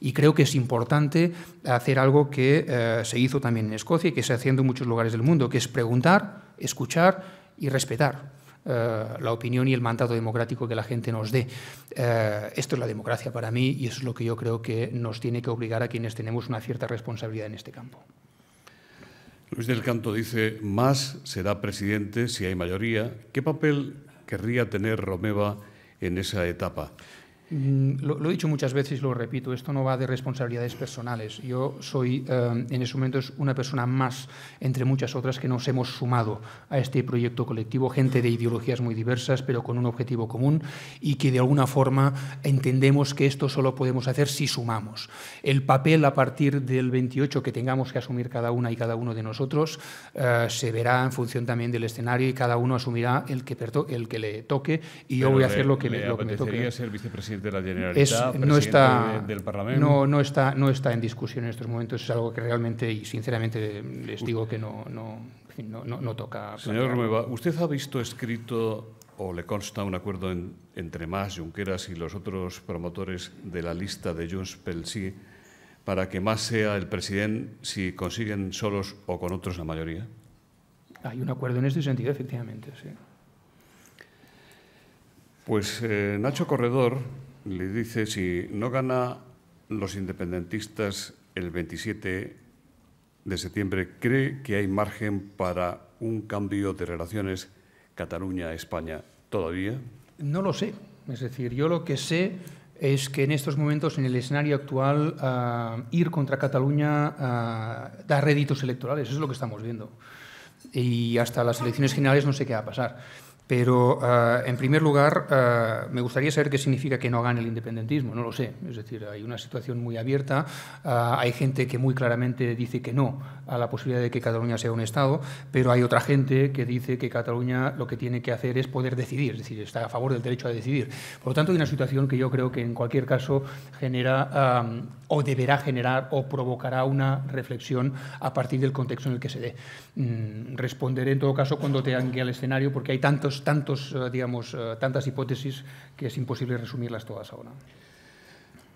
y creo que es importante hacer algo que se hizo también en Escocia y que se está haciendo en muchos lugares del mundo, que es preguntar, escuchar y respetar eh, la opinión y el mandato democrático que la gente nos dé. Eh, esto es la democracia para mí y eso es lo que yo creo que nos tiene que obligar a quienes tenemos una cierta responsabilidad en este campo. Luis del Canto dice, más será presidente si hay mayoría. ¿Qué papel querría tener Romeva en esa etapa? Mm, lo, he dicho muchas veces y lo repito, esto no va de responsabilidades personales. Yo soy, eh, en este momento momentos, una persona más, entre muchas otras, que nos hemos sumado a este proyecto colectivo, gente de ideologías muy diversas, pero con un objetivo común y que de alguna forma entendemos que esto solo podemos hacer si sumamos. El papel a partir del 28 que tengamos que asumir cada una y cada uno de nosotros eh, se verá en función también del escenario y cada uno asumirá el que, el que le toque y yo voy a hacer lo que, me, lo que toque. ser vicepresidente de la Generalitat, no está, del Parlamento. No, está, no está en discusión en estos momentos, es algo que realmente y sinceramente les digo que no, no, no, toca. Señor ¿usted ha visto escrito o le consta un acuerdo entre más Junqueras y los otros promotores de la lista de Junts pel Sí para que más sea el presidente si consiguen solos o con otros la mayoría? Hay un acuerdo en este sentido, efectivamente, sí. Pues eh, Nacho Corredor, le dice, si no gana los independentistas el 27 de septiembre, ¿cree que hay margen para un cambio de relaciones Cataluña-España todavía? No lo sé. Es decir, yo lo que sé es que en estos momentos, en el escenario actual, ah, ir contra Cataluña ah, da réditos electorales. Eso es lo que estamos viendo. Y hasta las elecciones generales no sé qué va a pasar. Pero, ah, en primer lugar, ah, me gustaría saber qué significa que no gane el independentismo. No lo sé. Es decir, hay una situación muy abierta. Ah, hay gente que muy claramente dice que no a la posibilidad de que Cataluña sea un Estado, pero hay otra gente que dice que Cataluña lo que tiene que hacer es poder decidir, es decir, está a favor del derecho a decidir. Por lo tanto, hay una situación que yo creo que en cualquier caso genera o deberá generar o provocará una reflexión a partir del contexto en el que se dé. Mm, responderé en todo caso cuando te anque al escenario, porque hay tantos tantos, eh, digamos, eh, tantas hipótesis que es imposible resumirlas todas ahora.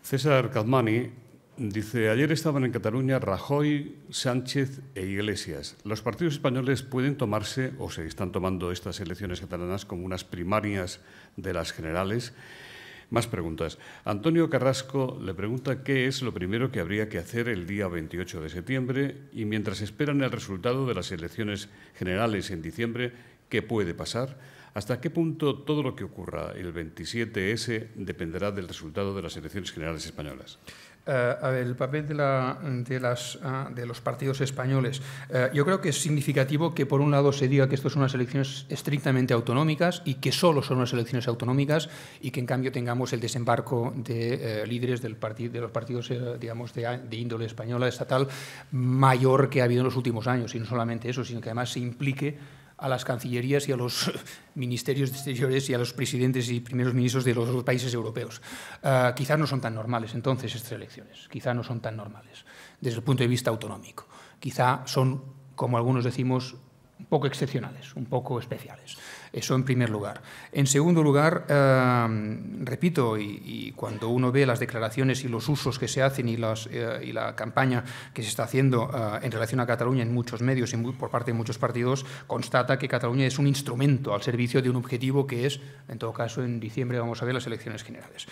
César Calmani dice, ayer estaban en Cataluña Rajoy, Sánchez e Iglesias. Los partidos españoles pueden tomarse, o se están tomando estas elecciones catalanas como unas primarias de las generales. Más preguntas. Antonio Carrasco le pregunta qué es lo primero que habría que hacer el día 28 de septiembre y mientras esperan el resultado de las elecciones generales en diciembre, qué puede pasar, hasta qué punto todo lo que ocurra el 27S dependerá del resultado de las elecciones generales españolas. Eh, el papel de, de, las, ah, de, los partidos españoles. Eh, yo creo que es significativo que, por un lado, se diga que estas son unas elecciones estrictamente autonómicas y que solo son unas elecciones autonómicas y que, en cambio, tengamos el desembarco de eh, líderes del de los partidos, digamos, de, de, índole española estatal mayor que ha habido en los últimos años. Y no solamente eso, sino que además se implique a las cancillerías y a los ministerios de exteriores y a los presidentes y primeros ministros de los países europeos. Ah, quizá quizás no son tan normales entonces estas elecciones, quizá no son tan normales desde el punto de vista autonómico. Quizá son, como algunos decimos, un poco excepcionales, un poco especiales. Eso en primer lugar. En segundo lugar, em, repito, y, cuando uno ve las declaraciones y los usos que se hacen y, eh, la campaña que se está haciendo eh, en relación a Cataluña en muchos medios y por parte de muchos partidos, constata que Cataluña es un instrumento al servicio de un objetivo que es, en todo caso, en diciembre vamos a ver las elecciones generales.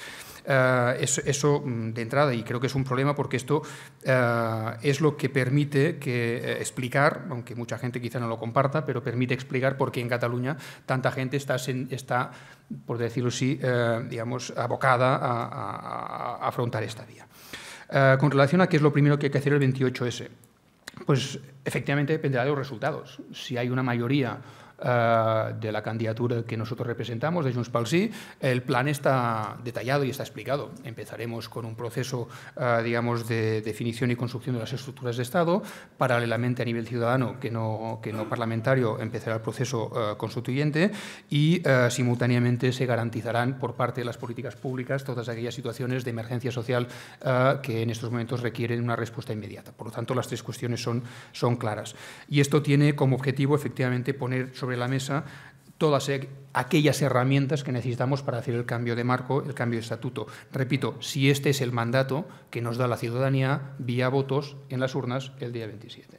Eh, eso, mm, de entrada, y creo que es un problema porque esto eh, es lo que permite que, eh, explicar, aunque mucha gente quizá no lo comparta, pero permite explicar por qué en Cataluña tanta gente está, está por decirlo así, digamos, abocada a, a, afrontar esta vía. con relación a qué es lo primero que hay que hacer el 28S, pues efectivamente dependerá de los resultados. Si hay una mayoría eh, de la candidatura que nosotros representamos, de Junts pel el plan está detallado y está explicado. Empezaremos con un proceso, eh, digamos, de definición y construcción de las estructuras de Estado. Paralelamente, a nivel ciudadano, que no, que no parlamentario, empezará el proceso eh, constituyente y simultáneamente se garantizarán por parte de las políticas públicas todas aquellas situaciones de emergencia social que en estos momentos requieren una respuesta inmediata. Por lo tanto, las tres cuestiones son, son claras. Y esto tiene como objetivo, efectivamente, poner sobre sobre la mesa todas eh, aquellas herramientas que necesitamos para hacer el cambio de marco, el cambio de estatuto. Repito, si este es el mandato que nos da la ciudadanía vía votos en las urnas el día 27.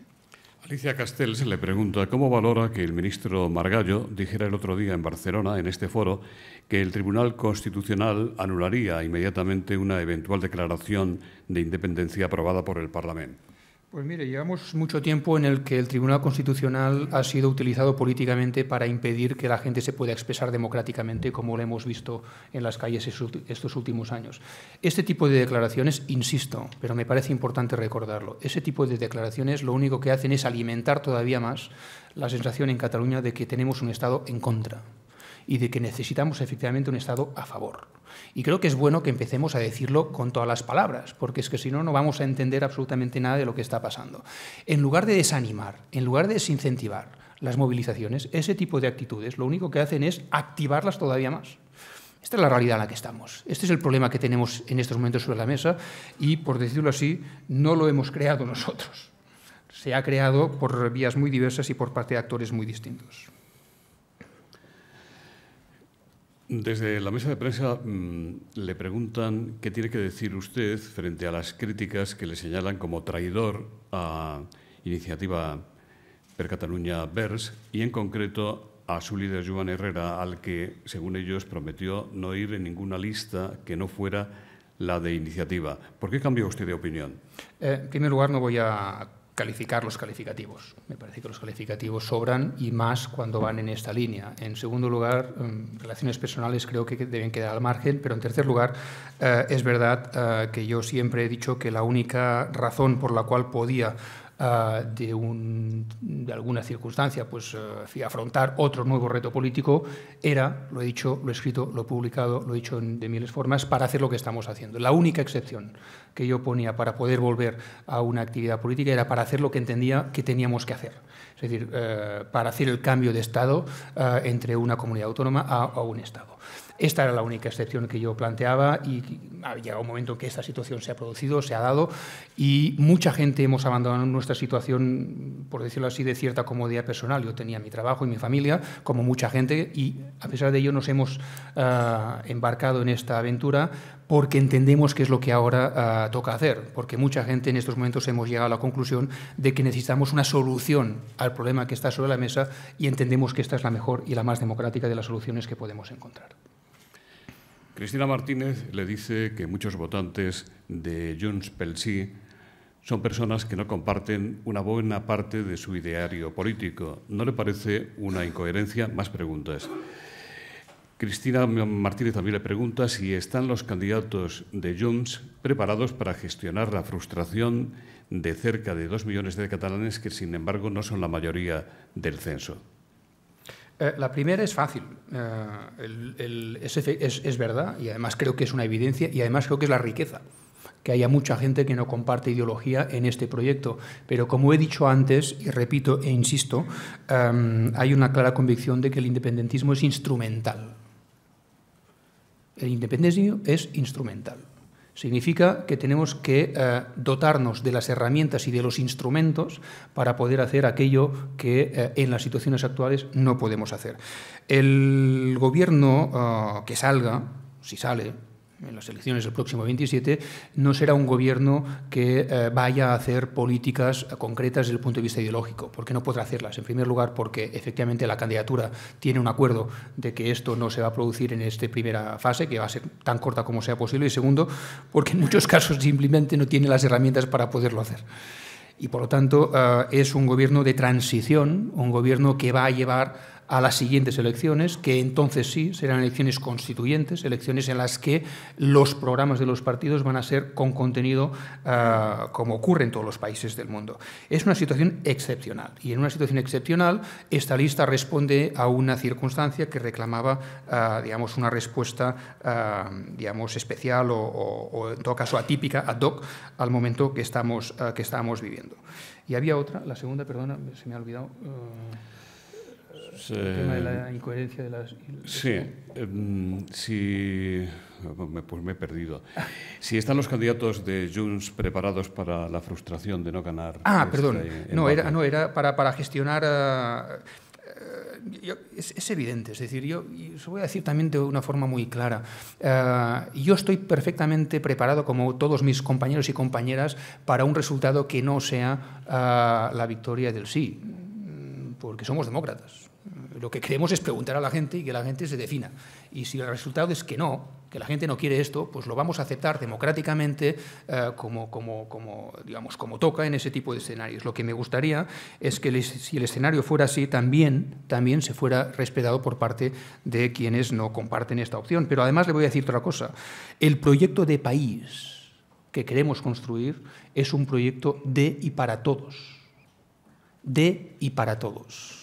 Alicia Castells le pregunta cómo valora que el ministro Margallo dijera el otro día en Barcelona, en este foro, que el Tribunal Constitucional anularía inmediatamente una eventual declaración de independencia aprobada por el Parlamento. Pues mire, llevamos mucho tiempo en el que el Tribunal Constitucional ha sido utilizado políticamente para impedir que la gente se pueda expresar democráticamente, como lo hemos visto en las calles estos últimos años. Este tipo de declaraciones, insisto, pero me parece importante recordarlo, ese tipo de declaraciones lo único que hacen es alimentar todavía más la sensación en Cataluña de que tenemos un Estado en contra y de que necesitamos efectivamente un Estado a favor. Y creo que es bueno que empecemos a decirlo con todas las palabras, porque es que si no, no vamos a entender absolutamente nada de lo que está pasando. En lugar de desanimar, en lugar de desincentivar las movilizaciones, ese tipo de actitudes lo único que hacen es activarlas todavía más. Esta es la realidad en la que estamos. Este es el problema que tenemos en estos momentos sobre la mesa y, por decirlo así, no lo hemos creado nosotros. Se ha creado por vías muy diversas y por parte de actores muy distintos. Desde la mesa de prensa mm, le preguntan qué tiene que decir usted frente a las críticas que le señalan como traidor a Iniciativa Per Cataluña Vers y en concreto a su líder Joan Herrera, al que, según ellos, prometió no ir en ninguna lista que no fuera la de iniciativa. ¿Por qué cambió usted de opinión? Eh, en primer lugar, no voy a calificar los calificativos. Me parece que los calificativos sobran y más cuando van en esta línea. En segundo lugar, em, relaciones personales creo que deben quedar al margen, pero en tercer lugar, eh, es verdad eh, que yo siempre he dicho que la única razón por la cual podía eh, de, alguna circunstancia, pues eh, afrontar otro nuevo reto político, era, lo he dicho, lo he escrito, lo he publicado, lo he dicho de miles formas, para hacer lo que estamos haciendo. La única excepción que yo ponía para poder volver a una actividad política era para hacer lo que entendía que teníamos que hacer. Es decir, eh, para hacer el cambio de Estado entre una comunidad autónoma a un Estado. Esta era la única excepción que yo planteaba y ha llegado un momento en que esta situación se ha producido, se ha dado y mucha gente hemos abandonado nuestra situación, por decirlo así, de cierta comodidad personal. Yo tenía mi trabajo y mi familia, como mucha gente, y a pesar de ello nos hemos ah, embarcado en esta aventura porque entendemos que es lo que ahora ah, toca hacer, porque mucha gente en estos momentos hemos llegado a la conclusión de que necesitamos una solución al problema que está sobre la mesa y entendemos que esta es la mejor y la más democrática de las soluciones que podemos encontrar. Cristina Martínez le dice que muchos votantes de Junts pelsí son personas que no comparten una buena parte de su ideario político. ¿No le parece una incoherencia? Más preguntas. Cristina Martínez también le pregunta si están los candidatos de Junts preparados para gestionar la frustración de cerca de dos millones de catalanes que, sin embargo, no son la mayoría del censo. Eh, la primera es fácil, eh, es, verdad y además creo que es una evidencia y además creo que es la riqueza, que haya mucha gente que no comparte ideología en este proyecto. Pero como he dicho antes y repito e insisto, em, hay una clara convicción de que el independentismo es instrumental. El independentismo es instrumental. Significa que tenemos que eh, dotarnos de las herramientas y de los instrumentos para poder hacer aquello que eh, en las situaciones actuales no podemos hacer. El gobierno eh, que salga, si sale, en las elecciones del próximo 27, no será un gobierno que eh, vaya a hacer políticas concretas desde el punto de vista ideológico, porque no podrá hacerlas. En primer lugar, porque efectivamente la candidatura tiene un acuerdo de que esto no se va a producir en esta primera fase, que va a ser tan corta como sea posible, y segundo, porque en muchos casos simplemente no tiene las herramientas para poderlo hacer y por lo tanto eh, es un gobierno de transición, un gobierno que va a llevar a las siguientes elecciones, que entonces sí serán elecciones constituyentes, elecciones en las que los programas de los partidos van a ser con contenido eh, como ocurre en todos los países del mundo. Es una situación excepcional y en una situación excepcional esta lista responde a una circunstancia que reclamaba eh, digamos, una respuesta eh, digamos, especial o, en todo caso atípica, ad hoc, al momento que estamos, que estamos viviendo. Y había otra, la segunda, perdona, se me ha olvidado. Sí. El tema de la incoherencia de las... Sí, em, me, pues me he perdido. Si están los candidatos de Junts preparados para la frustración de no ganar... Ah, este, perdón. No era, no, era para, para gestionar... Eh, eh, es, evidente, es decir, yo, yo os voy a decir también de una forma muy clara. Eh, yo estoy perfectamente preparado, como todos mis compañeros y compañeras, para un resultado que no sea la victoria del sí, porque somos demócratas. Lo que queremos es preguntar a la gente y que la gente se defina. Y si el resultado es que no, que la gente no quiere esto, pues lo vamos a aceptar democráticamente eh, como, digamos, como toca en ese tipo de escenarios. Lo que me gustaría es que si el escenario fuera así, también, también se fuera respetado por parte de quienes no comparten esta opción. Pero además le voy a decir otra cosa. El proyecto de país que queremos construir es un proyecto de y para todos. De y para todos.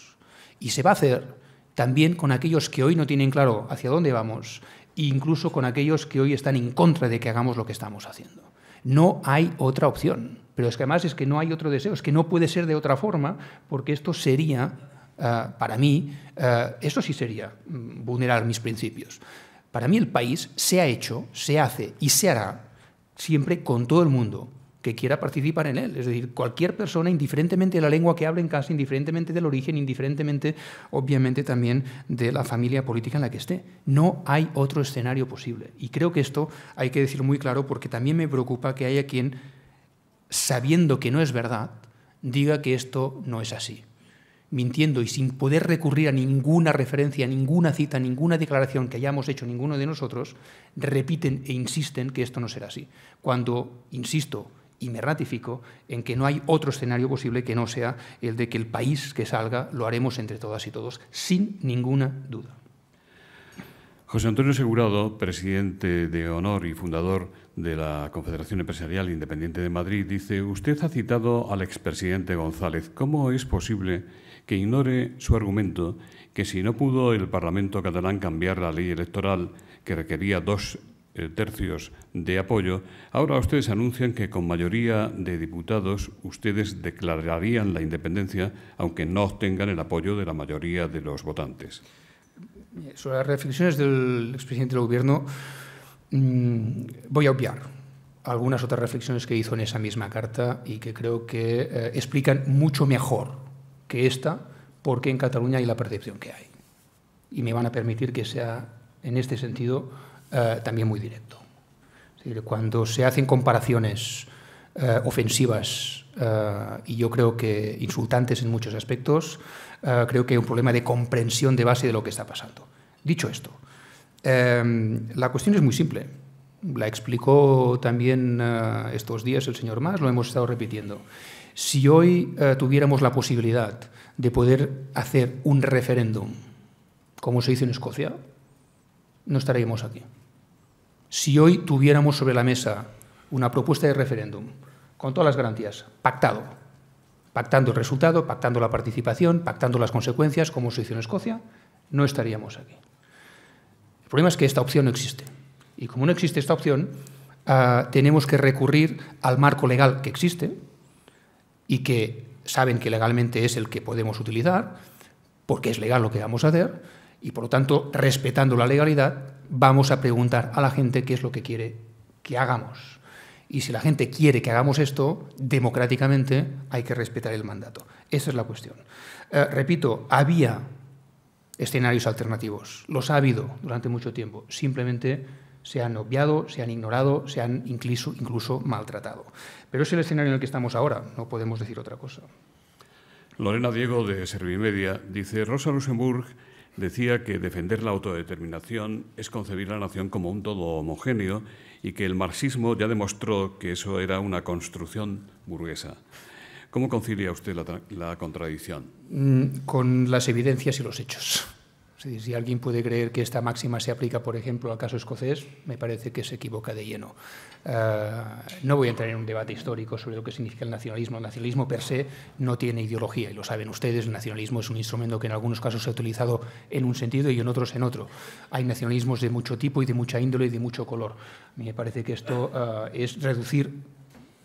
Y se va a hacer también con aquellos que hoy no tienen claro hacia dónde vamos, e incluso con aquellos que hoy están en contra de que hagamos lo que estamos haciendo. No hay otra opción. Pero es que además es que no hay otro deseo, es que no puede ser de otra forma, porque esto sería, eh, para mí, eh, eso sí sería mm, vulnerar mis principios. Para mí el país se ha hecho, se hace y se hará siempre con todo el mundo, que quiera participar en él. Es decir, cualquier persona, indiferentemente de la lengua que hable en casa, indiferentemente del origen, indiferentemente, obviamente, también de la familia política en la que esté. No hay otro escenario posible. Y creo que esto hay que decir muy claro porque también me preocupa que haya quien, sabiendo que no es verdad, diga que esto no es así mintiendo y sin poder recurrir a ninguna referencia, ninguna cita, ninguna declaración que hayamos hecho ninguno de nosotros, repiten e insisten que esto no será así. Cuando, insisto, y me ratifico en que no hay otro escenario posible que no sea el de que el país que salga lo haremos entre todas y todos, sin ninguna duda. José Antonio Segurado, presidente de honor y fundador de la Confederación Empresarial Independiente de Madrid, dice, usted ha citado al expresidente González. ¿Cómo es posible que ignore su argumento que si no pudo el Parlamento catalán cambiar la ley electoral que requería dos eh, tercios de apoyo, ahora ustedes anuncian que con mayoría de diputados ustedes declararían la independencia, aunque no obtengan el apoyo de la mayoría de los votantes. Sobre las reflexiones del expresidente del Gobierno, mm, voy a obviar algunas otras reflexiones que hizo en esa misma carta y que creo que eh, explican mucho mejor que esta por qué en Cataluña hay la percepción que hay. Y me van a permitir que sea, en este sentido, eh, también muy directo. cuando se hacen comparaciones eh, ofensivas eh, y yo creo que insultantes en muchos aspectos, creo que hay un problema de comprensión de base de lo que está pasando. Dicho esto, em, la cuestión es muy simple. La explicó también estos días el señor Mas, lo hemos estado repitiendo. Si hoy tuviéramos la posibilidad de poder hacer un referéndum, como se hizo en Escocia, no estaríamos aquí si hoy tuviéramos sobre la mesa una propuesta de referéndum con todas las garantías, pactado, pactando el resultado, pactando la participación, pactando las consecuencias, como se hizo en Escocia, no estaríamos aquí. El problema es que esta opción no existe. Y como no existe esta opción, ah, tenemos que recurrir al marco legal que existe y que saben que legalmente es el que podemos utilizar, porque es legal lo que vamos a hacer, y por lo tanto, respetando la legalidad, vamos a preguntar a la gente qué es lo que quiere que hagamos. Y si la gente quiere que hagamos esto, democráticamente hay que respetar el mandato. Esa es la cuestión. Eh, repito, había escenarios alternativos. Los ha habido durante mucho tiempo. Simplemente se han obviado, se han ignorado, se han incluso, incluso maltratado. Pero es el escenario en el que estamos ahora, no podemos decir otra cosa. Lorena Diego de Servimedia dice, Rosa Luxemburg decía que defender la autodeterminación es concebir la nación como un todo homogéneo y que el marxismo ya demostró que eso era una construcción burguesa. ¿Cómo concilia usted la, contradicción? Mm, con las evidencias y los hechos. Si, si alguien puede creer que esta máxima se aplica, por ejemplo, al caso escocés, me parece que se equivoca de lleno. Eh, no voy a entrar en un debate histórico sobre lo que significa el nacionalismo. El nacionalismo per se no tiene ideología, y lo saben ustedes, el nacionalismo es un instrumento que en algunos casos se ha utilizado en un sentido y en otros en otro. Hay nacionalismos de mucho tipo y de mucha índole y de mucho color. A mí me parece que esto eh, es reducir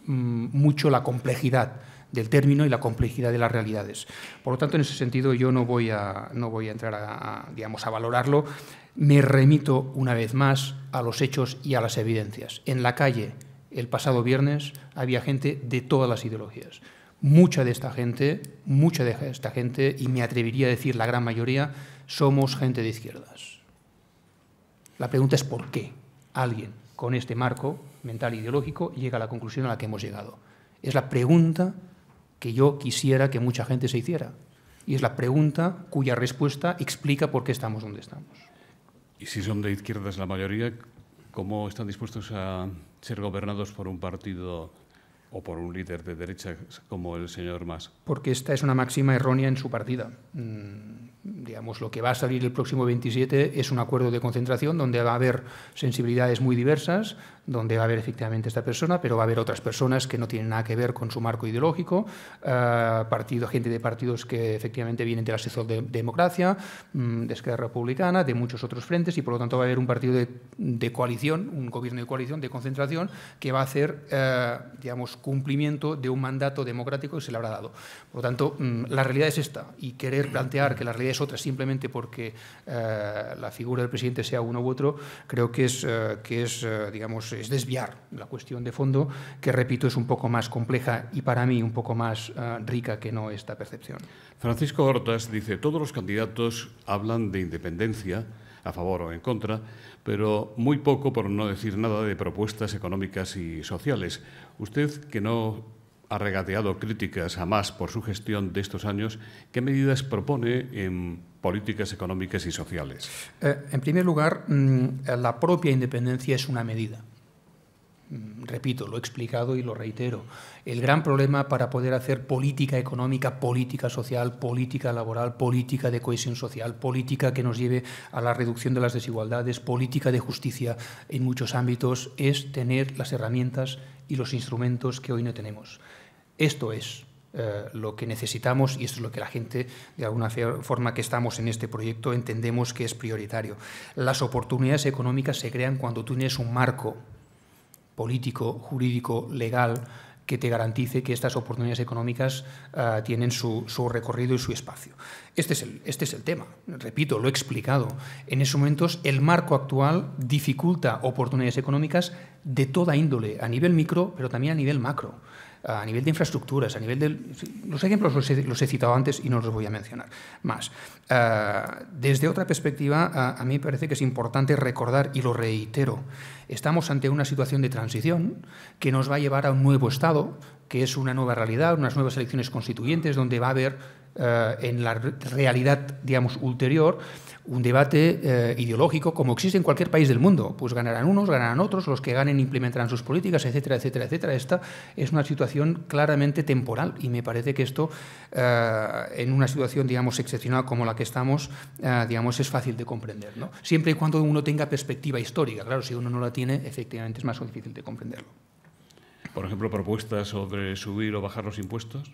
mm, mucho la complejidad del término y la complejidad de las realidades. Por lo tanto, en ese sentido, yo no voy a, no voy a entrar a, digamos, a valorarlo me remito una vez más a los hechos y a las evidencias. En la calle, el pasado viernes, había gente de todas las ideologías. Mucha de esta gente, mucha de esta gente, y me atrevería a decir la gran mayoría, somos gente de izquierdas. La pregunta es por qué alguien con este marco mental ideológico llega a la conclusión a la que hemos llegado. Es la pregunta que yo quisiera que mucha gente se hiciera. Y es la pregunta cuya respuesta explica por qué estamos donde estamos. Y si son de izquierdas la mayoría, ¿cómo están dispuestos a ser gobernados por un partido o por un líder de derecha como el señor Mas? Porque esta es una máxima errónea en su partida. Mm, digamos, lo que va a salir el próximo 27 es un acuerdo de concentración donde va a haber sensibilidades muy diversas, donde va a haber efectivamente esta persona, pero va a haber otras personas que no tienen nada que ver con su marco ideológico, eh, partido, gente de partidos que efectivamente vienen de la de democracia, mm, Esquerra Republicana, de muchos otros frentes, y por lo tanto va a haber un partido de, coalición, un gobierno de coalición, de concentración, que va a hacer, eh, digamos, cumplimiento de un mandato democrático que se le habrá dado. Por lo tanto, mm, la realidad es esta, y querer plantear que la realidad es otra simplemente porque eh, la figura del presidente sea uno u otro, creo que es, que es digamos, es desviar la cuestión de fondo, que repito, es un poco más compleja y para mí un poco más eh, rica que no esta percepción. Francisco Hortas dice, todos los candidatos hablan de independencia, a favor o en contra, pero muy poco, por no decir nada, de propuestas económicas y sociales. Usted, que no ha regateado críticas a más por su gestión de estos años, ¿qué medidas propone en políticas económicas y sociales? Eh, en primer lugar, mm, la propia independencia es una medida. Mm, repito, lo he explicado y lo reitero, el gran problema para poder hacer política económica, política social, política laboral, política de cohesión social, política que nos lleve a la reducción de las desigualdades, política de justicia en muchos ámbitos, es tener las herramientas y los instrumentos que hoy no tenemos. Esto es eh, lo que necesitamos y esto es lo que la gente, de alguna forma que estamos en este proyecto, entendemos que es prioritario. Las oportunidades económicas se crean cuando tú tienes un marco político, jurídico, legal, que te garantice que estas oportunidades económicas ah, tienen su, recorrido y su espacio. Este es, el, este es el tema. Repito, lo he explicado. En esos momentos el marco actual dificulta oportunidades económicas de toda índole, a nivel micro, pero también a nivel macro a nivel de infraestructuras, a nivel de... Los ejemplos los he, citado antes y no los voy a mencionar más. Ah, desde otra perspectiva, a mí me parece que es importante recordar, y lo reitero, estamos ante una situación de transición que nos va a llevar a un nuevo Estado, que es una nueva realidad, unas nuevas elecciones constituyentes, donde va a haber eh, en la realidad, digamos, ulterior, un debate eh, ideológico como existe en cualquier país del mundo. Pues ganarán unos, ganarán otros, los que ganen implementarán sus políticas, etcétera, etcétera, etcétera. Esta es una situación claramente temporal y me parece que esto, eh, en una situación, digamos, excepcional como la que estamos, digamos, es fácil de comprender. ¿no? Siempre y cuando uno tenga perspectiva histórica. Claro, si uno no la tiene, efectivamente es más difícil de comprenderlo. Por ejemplo, propuestas sobre subir o bajar los impuestos.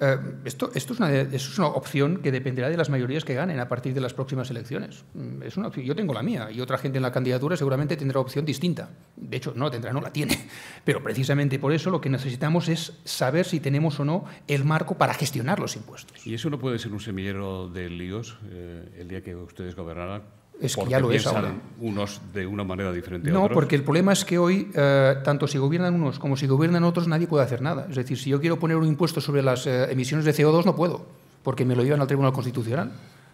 Eh, esto, esto, es una, opción que dependerá de las mayorías que ganen a partir de las próximas elecciones. Mm, es una Yo tengo la mía y otra gente en la candidatura seguramente tendrá opción distinta. De hecho, no la tendrá, no la tiene. Pero precisamente por eso lo que necesitamos es saber si tenemos o no el marco para gestionar los impuestos. ¿Y eso no puede ser un semillero de líos eh, el día que ustedes gobernarán? Es que ya lo es ahora. unos de una manera diferente no, a otros. No, porque el problema es que hoy, eh, tanto si gobiernan unos como si gobiernan otros, nadie puede hacer nada. Es decir, si yo quiero poner un impuesto sobre las eh, emisiones de CO2, no puedo, porque me lo llevan al Tribunal Constitucional.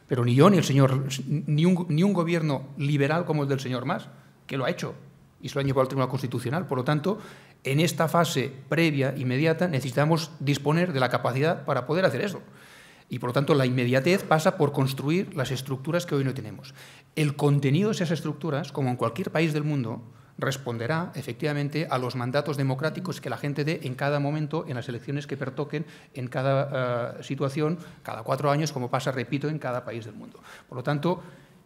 Pero ni yo, ni el señor, ni un, ni un gobierno liberal como el del señor Mas, que lo ha hecho y se lo ha llevado al Tribunal Constitucional. Por lo tanto, en esta fase previa, inmediata, necesitamos disponer de la capacidad para poder hacer eso. Y por lo tanto, la inmediatez pasa por construir las estructuras que hoy no tenemos el contenido de esas estructuras, como en cualquier país del mundo, responderá efectivamente a los mandatos democráticos que la gente dé en cada momento, en las elecciones que pertoquen, en cada eh, situación, cada cuatro años, como pasa, repito, en cada país del mundo. Por lo tanto,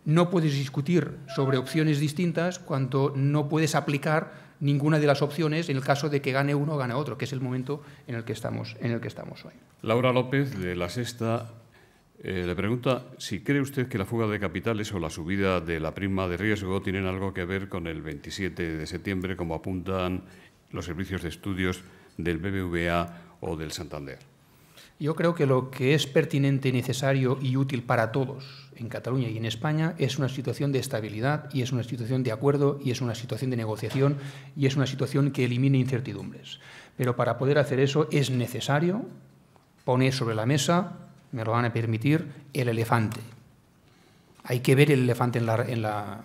no puedes discutir sobre opciones distintas cuando no puedes aplicar ninguna de las opciones en el caso de que gane uno o gane otro, que es el momento en el que estamos, en el que estamos hoy. Laura López, de La Sexta, eh, le pregunta si cree usted que la fuga de capitales o la subida de la prima de riesgo tienen algo que ver con el 27 de septiembre, como apuntan los servicios de estudios del BBVA o del Santander. Yo creo que lo que es pertinente, necesario y útil para todos en Cataluña y en España es una situación de estabilidad y es una situación de acuerdo y es una situación de negociación y es una situación que elimine incertidumbres. Pero para poder hacer eso es necesario poner sobre la mesa me lo van a permitir, el elefante. Hay que ver el elefante en la,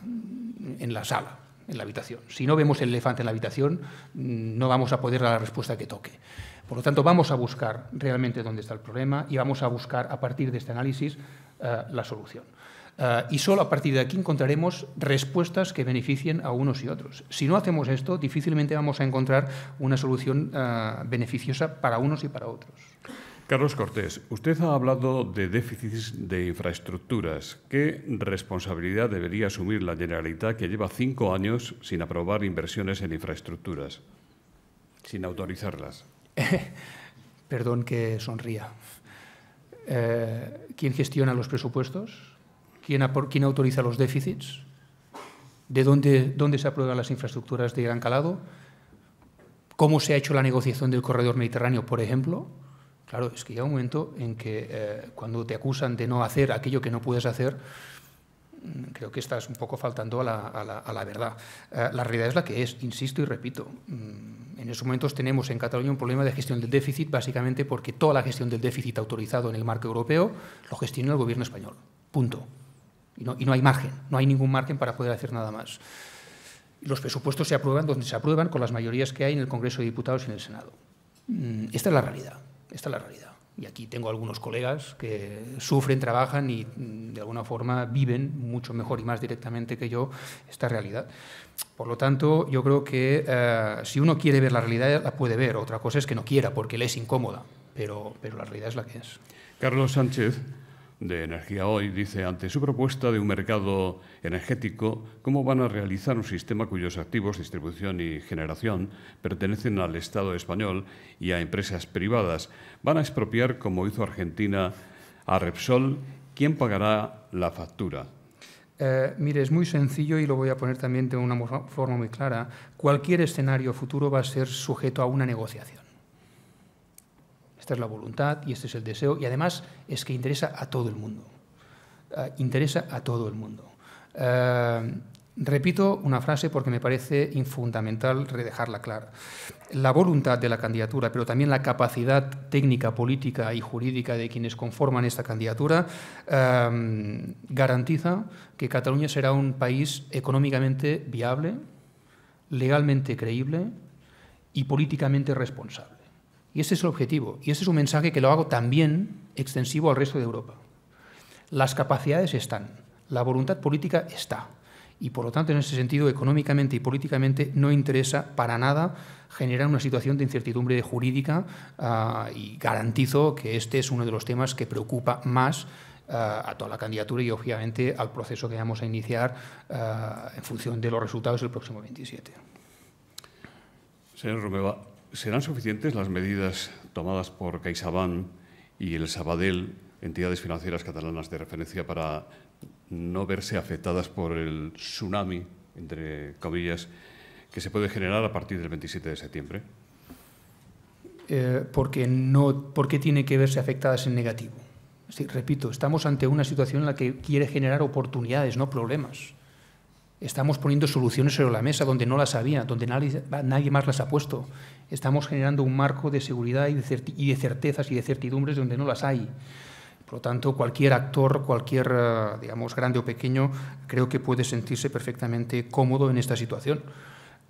sala, en la habitación. Si no vemos el elefante en la habitación, no vamos a poder dar la respuesta que toque. Por lo tanto, vamos a buscar realmente dónde está el problema y vamos a buscar a partir de este análisis eh, la solución. Eh, y solo a partir de aquí encontraremos respuestas que beneficien a unos y otros. Si no hacemos esto, difícilmente vamos a encontrar una solución eh, beneficiosa para unos y para otros. Carlos Cortés, usted ha hablado de déficits de infraestructuras. ¿Qué responsabilidad debería asumir la Generalitat que lleva cinco años sin aprobar inversiones en infraestructuras, sin autorizarlas? Perdón que sonría. Eh, ¿Quién gestiona los presupuestos? ¿Quién, autoriza los déficits? ¿De dónde, dónde se aprueban las infraestructuras de gran calado? ¿Cómo se ha hecho la negociación del corredor mediterráneo, por ejemplo? Claro, es que llega un momento en que eh, cuando te acusan de no hacer aquello que no puedes hacer, mm, creo que estás un poco faltando a la, verdad. Eh, la realidad es la que es, insisto y repito. Mm, en esos momentos tenemos en Cataluña un problema de gestión del déficit, básicamente porque toda la gestión del déficit autorizado en el marco europeo lo gestiona el gobierno español. Punto. Y no, y no hay margen, no hay ningún margen para poder hacer nada más. Los presupuestos se aprueban donde se aprueban con las mayorías que hay en el Congreso de Diputados y en el Senado. Mm, esta es la realidad. Esta es la realidad. Y aquí tengo algunos colegas que sufren, trabajan y mm, de alguna forma viven mucho mejor y más directamente que yo esta realidad. Por lo tanto, yo creo que eh, si uno quiere ver la realidad, la puede ver. Otra cosa es que no quiera porque le es incómoda, pero, pero la realidad es la que es. Carlos Sánchez de Energía Hoy dice, ante su propuesta de un mercado energético, ¿cómo van a realizar un sistema cuyos activos, distribución y generación pertenecen al Estado español y a empresas privadas? Van a expropiar, como hizo Argentina, a Repsol. ¿Quién pagará la factura? Eh, mire, es muy sencillo y lo voy a poner también de una forma muy clara. Cualquier escenario futuro va a ser sujeto a una negociación es la voluntad y este es el deseo, y además es que interesa a todo el mundo. Ah, interesa a todo el mundo. Ah, repito una frase porque me parece infundamental redejarla clara. La voluntad de la candidatura, pero también la capacidad técnica, política y jurídica de quienes conforman esta candidatura, ah, garantiza que Cataluña será un país económicamente viable, legalmente creíble y políticamente responsable. Y ese es el objetivo. Y ese es un mensaje que lo hago también extensivo al resto de Europa. Las capacidades están, la voluntad política está. Y por lo tanto, en ese sentido, económicamente y políticamente no interesa para nada generar una situación de incertidumbre jurídica ah, y garantizo que este es uno de los temas que preocupa más ah, a toda la candidatura y obviamente al proceso que vamos a iniciar ah, en función de los resultados del próximo 27. Señor ¿Serán suficientes las medidas tomadas por CaixaBank y el Sabadell, entidades financieras catalanas de referencia, para no verse afectadas por el tsunami, entre comillas, que se puede generar a partir del 27 de septiembre? Eh, porque ¿Por qué tiene que verse afectadas en negativo? repito, estamos ante una situación en la que quiere generar oportunidades, no problemas. Estamos poniendo soluciones sobre la mesa donde no las había, donde nadie, nadie más las ha puesto. Estamos generando un marco de seguridad y de, y de, certezas y de certidumbres donde no las hay. Por lo tanto, cualquier actor, cualquier, eh, digamos, grande o pequeño, creo que puede sentirse perfectamente cómodo en esta situación.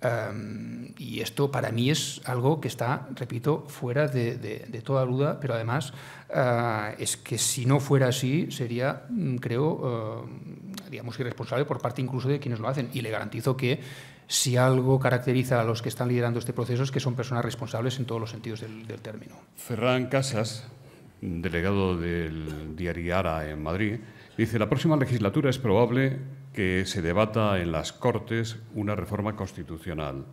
Em, y esto para mí es algo que está, repito, fuera de, de, toda duda, pero además eh, es que si no fuera así sería, mm, creo, eh, digamos, irresponsable por parte incluso de quienes lo hacen. Y le garantizo que si algo caracteriza a los que están liderando este proceso es que son personas responsables en todos los sentidos del, término. Ferran Casas, delegado del Diariara en Madrid, dice, la próxima legislatura es probable que se debata en las Cortes una reforma constitucional.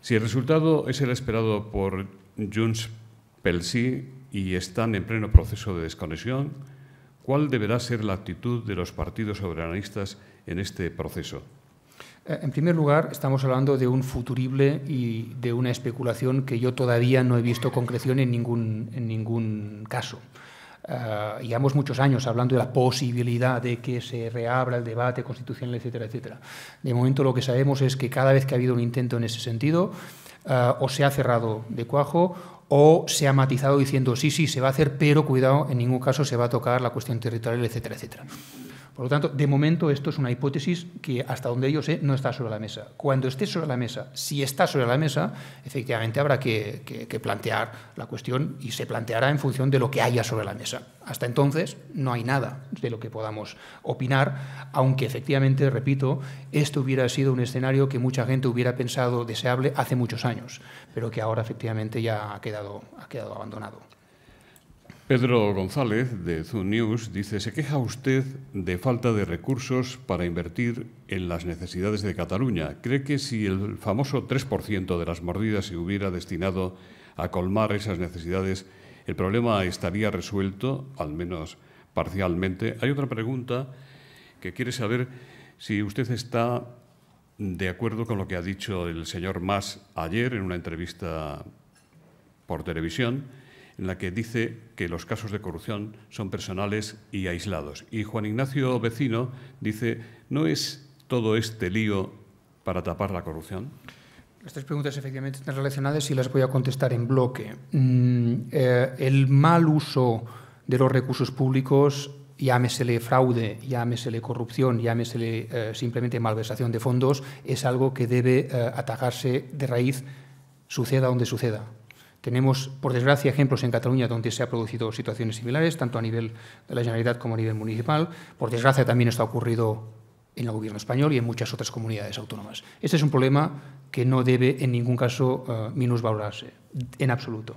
Si el resultado es el esperado por Junts Pelsi y están en pleno proceso de desconexión, ¿Cuál deberá ser la actitud de los partidos soberanistas en este proceso? Eh, en primer lugar, estamos hablando de un futurible y de una especulación que yo todavía no he visto concreción en ningún, en ningún caso. Eh, llevamos muchos años hablando de la posibilidad de que se reabra el debate constitucional, etcétera, etcétera. De momento lo que sabemos es que cada vez que ha habido un intento en ese sentido, eh, o se ha cerrado de cuajo o se ha matizado diciendo sí, sí, se va a hacer, pero cuidado, en ningún caso se va a tocar la cuestión territorial, etcétera, etcétera. Por lo tanto, de momento esto es una hipótesis que hasta donde yo sé no está sobre la mesa. Cuando esté sobre la mesa, si está sobre la mesa, efectivamente habrá que, que plantear la cuestión y se planteará en función de lo que haya sobre la mesa. Hasta entonces no hay nada de lo que podamos opinar, aunque efectivamente, repito, esto hubiera sido un escenario que mucha gente hubiera pensado deseable hace muchos años, pero que ahora efectivamente ya ha quedado, ha quedado abandonado. Pedro González, de Zoom News, dice, se queja usted de falta de recursos para invertir en las necesidades de Cataluña. ¿Cree que si el famoso 3% de las mordidas se hubiera destinado a colmar esas necesidades, el problema estaría resuelto, al menos parcialmente? Hay otra pregunta que quiere saber si usted está de acuerdo con lo que ha dicho el señor Mas ayer en una entrevista por televisión en la que dice que los casos de corrupción son personales y aislados. Y Juan Ignacio Vecino dice, ¿no es todo este lío para tapar la corrupción? Las tres preguntas efectivamente están relacionadas y las voy a contestar en bloque. Mm, eh, el mal uso de los recursos públicos, llámesele fraude, llámesele corrupción, llámesele eh, simplemente malversación de fondos, es algo que debe eh, atacarse de raíz, suceda donde suceda. Tenemos, por desgracia, ejemplos en Cataluña donde se han producido situaciones similares, tanto a nivel de la Generalitat como a nivel municipal. Por desgracia, también esto ha ocurrido en el gobierno español y en muchas otras comunidades autónomas. Este es un problema que no debe en ningún caso eh, minusvalorarse, en absoluto.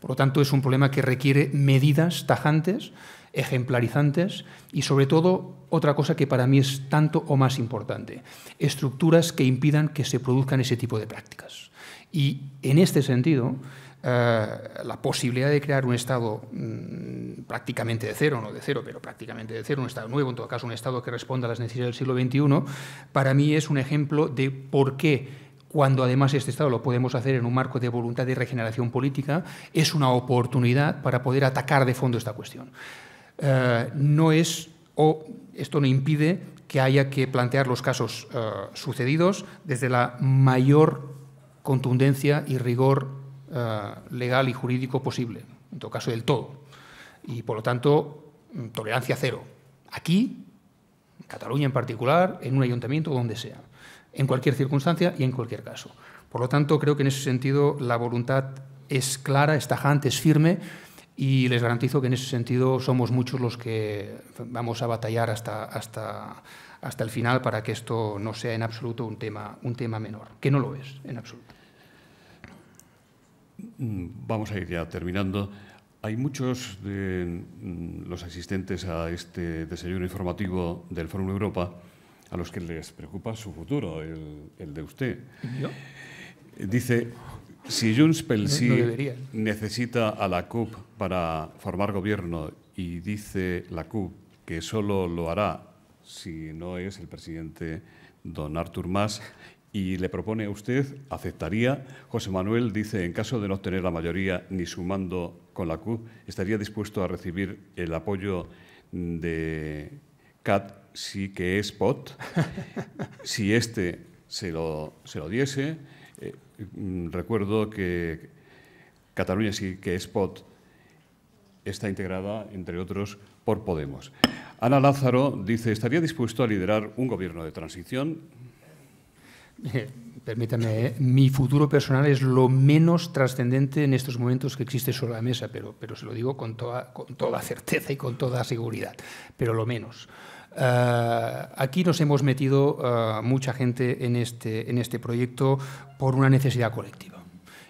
Por lo tanto, es un problema que requiere medidas tajantes, ejemplarizantes y, sobre todo, otra cosa que para mí es tanto o más importante, estructuras que impidan que se produzcan ese tipo de prácticas. Y en este sentido, eh, la posibilidad de crear un Estado mm, prácticamente de cero, no de cero, pero prácticamente de cero, un Estado nuevo, en todo caso un Estado que responda a las necesidades del siglo XXI, para mí es un ejemplo de por qué cuando además este Estado lo podemos hacer en un marco de voluntad y regeneración política, es una oportunidad para poder atacar de fondo esta cuestión. Eh, no es, o esto no impide que haya que plantear los casos eh, sucedidos desde la mayor contundencia y rigor eh, legal y jurídico posible, en todo caso del todo. Y por lo tanto, mm, tolerancia cero. Aquí, en Cataluña en particular, en un ayuntamiento donde sea, en cualquier circunstancia y en cualquier caso. Por lo tanto, creo que en ese sentido la voluntad es clara, es tajante, es firme y les garantizo que en ese sentido somos muchos los que vamos a batallar hasta, hasta, hasta el final para que esto no sea en absoluto un tema, un tema menor, que no lo es en absoluto. Mm, vamos a ir ya terminando. Hay muchos de mm, los asistentes a este desayuno informativo del Fórum Europa a los que les preocupa su futuro, el, de usted. Dice, si Junts pel necesita a la CUP para formar gobierno y dice la CUP que solo lo hará si no es el presidente don Artur Mas y le propone a usted, aceptaría, José Manuel dice, en caso de no tener la mayoría ni sumando con la CUP, estaría dispuesto a recibir el apoyo de CAT sí que es POT, si este se lo, se lo diese. Eh, recuerdo que Cataluña sí que es POT está integrada, entre otros, por Podemos. Ana Lázaro dice, estaría dispuesto a liderar un gobierno de transición eh, permítame, eh, mi futuro personal es lo menos trascendente en estos momentos que existe sobre la mesa, pero, pero se lo digo con toda, con toda certeza y con toda seguridad, pero lo menos. Eh, aquí nos hemos metido mucha gente en este, en este proyecto por una necesidad colectiva.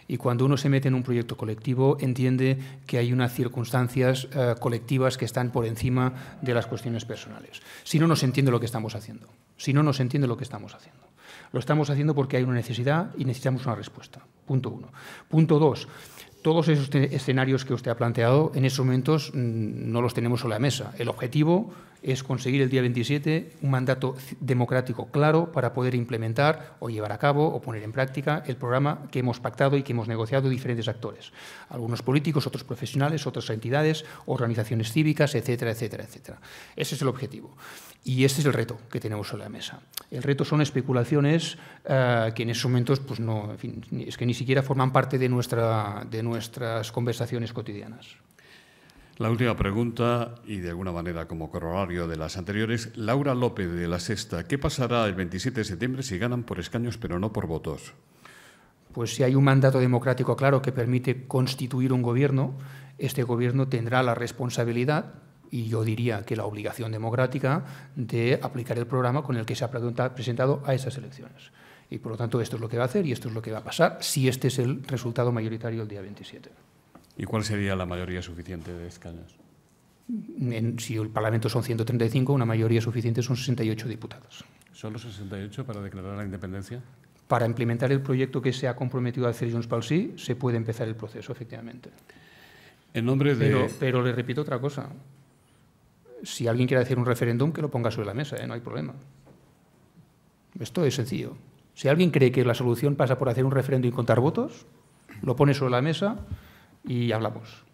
Y cuando uno se mete en un proyecto colectivo, entiende que hay unas circunstancias colectivas que están por encima de las cuestiones personales. Si no, nos entiende lo que estamos haciendo. Si no, nos entiende lo que estamos haciendo. Lo estamos haciendo porque hay una necesidad y necesitamos una respuesta. Punto uno. Punto dos. Todos esos escenarios que usted ha planteado en esos momentos mm, no los tenemos sobre la mesa. El objetivo es conseguir el día 27 un mandato democrático claro para poder implementar o llevar a cabo o poner en práctica el programa que hemos pactado y que hemos negociado diferentes actores, algunos políticos, otros profesionales, otras entidades, organizaciones cívicas, etcétera, etcétera, etcétera. Ese es el objetivo. Y este es el reto que tenemos sobre la mesa. El reto son especulaciones eh, que en esos momentos pues no, es que ni siquiera forman parte de, nuestra, de nuestras conversaciones cotidianas. La última pregunta, y de alguna manera como corolario de las anteriores, Laura López de la Sexta, ¿qué pasará el 27 de septiembre si ganan por escaños pero no por votos? Pues si hay un mandato democrático claro que permite constituir un gobierno, este gobierno tendrá la responsabilidad y yo diría que la obligación democrática de aplicar el programa con el que se ha presentado a esas elecciones. Y por lo tanto esto es lo que va a hacer y esto es lo que va a pasar si este es el resultado mayoritario el día 27. ¿Y cuál sería la mayoría suficiente de escaños? si el Parlamento son 135, una mayoría suficiente son 68 diputados. ¿Son los 68 para declarar la independencia? Para implementar el proyecto que se ha comprometido a hacer Junts pel Sí, se puede empezar el proceso, efectivamente. En nombre de... Pero, pero le repito otra cosa si alguien quiere hacer un referéndum, que lo ponga sobre la mesa, ¿eh? no hay problema. Esto es sencillo. Si alguien cree que la solución pasa por hacer un referéndum y contar votos, lo pone sobre la mesa y hablamos.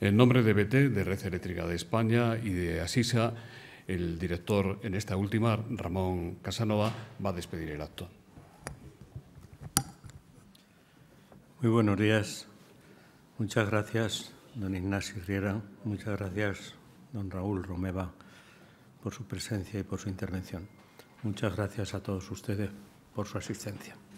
En nombre de BT, de Red Eléctrica de España y de Asisa, el director en esta última, Ramón Casanova, va a despedir el acto. Muy buenos días. Muchas gracias, don Ignacio Riera. Muchas gracias, don Raúl Romeva, por su presencia y por su intervención. Muchas gracias a todos ustedes por su asistencia.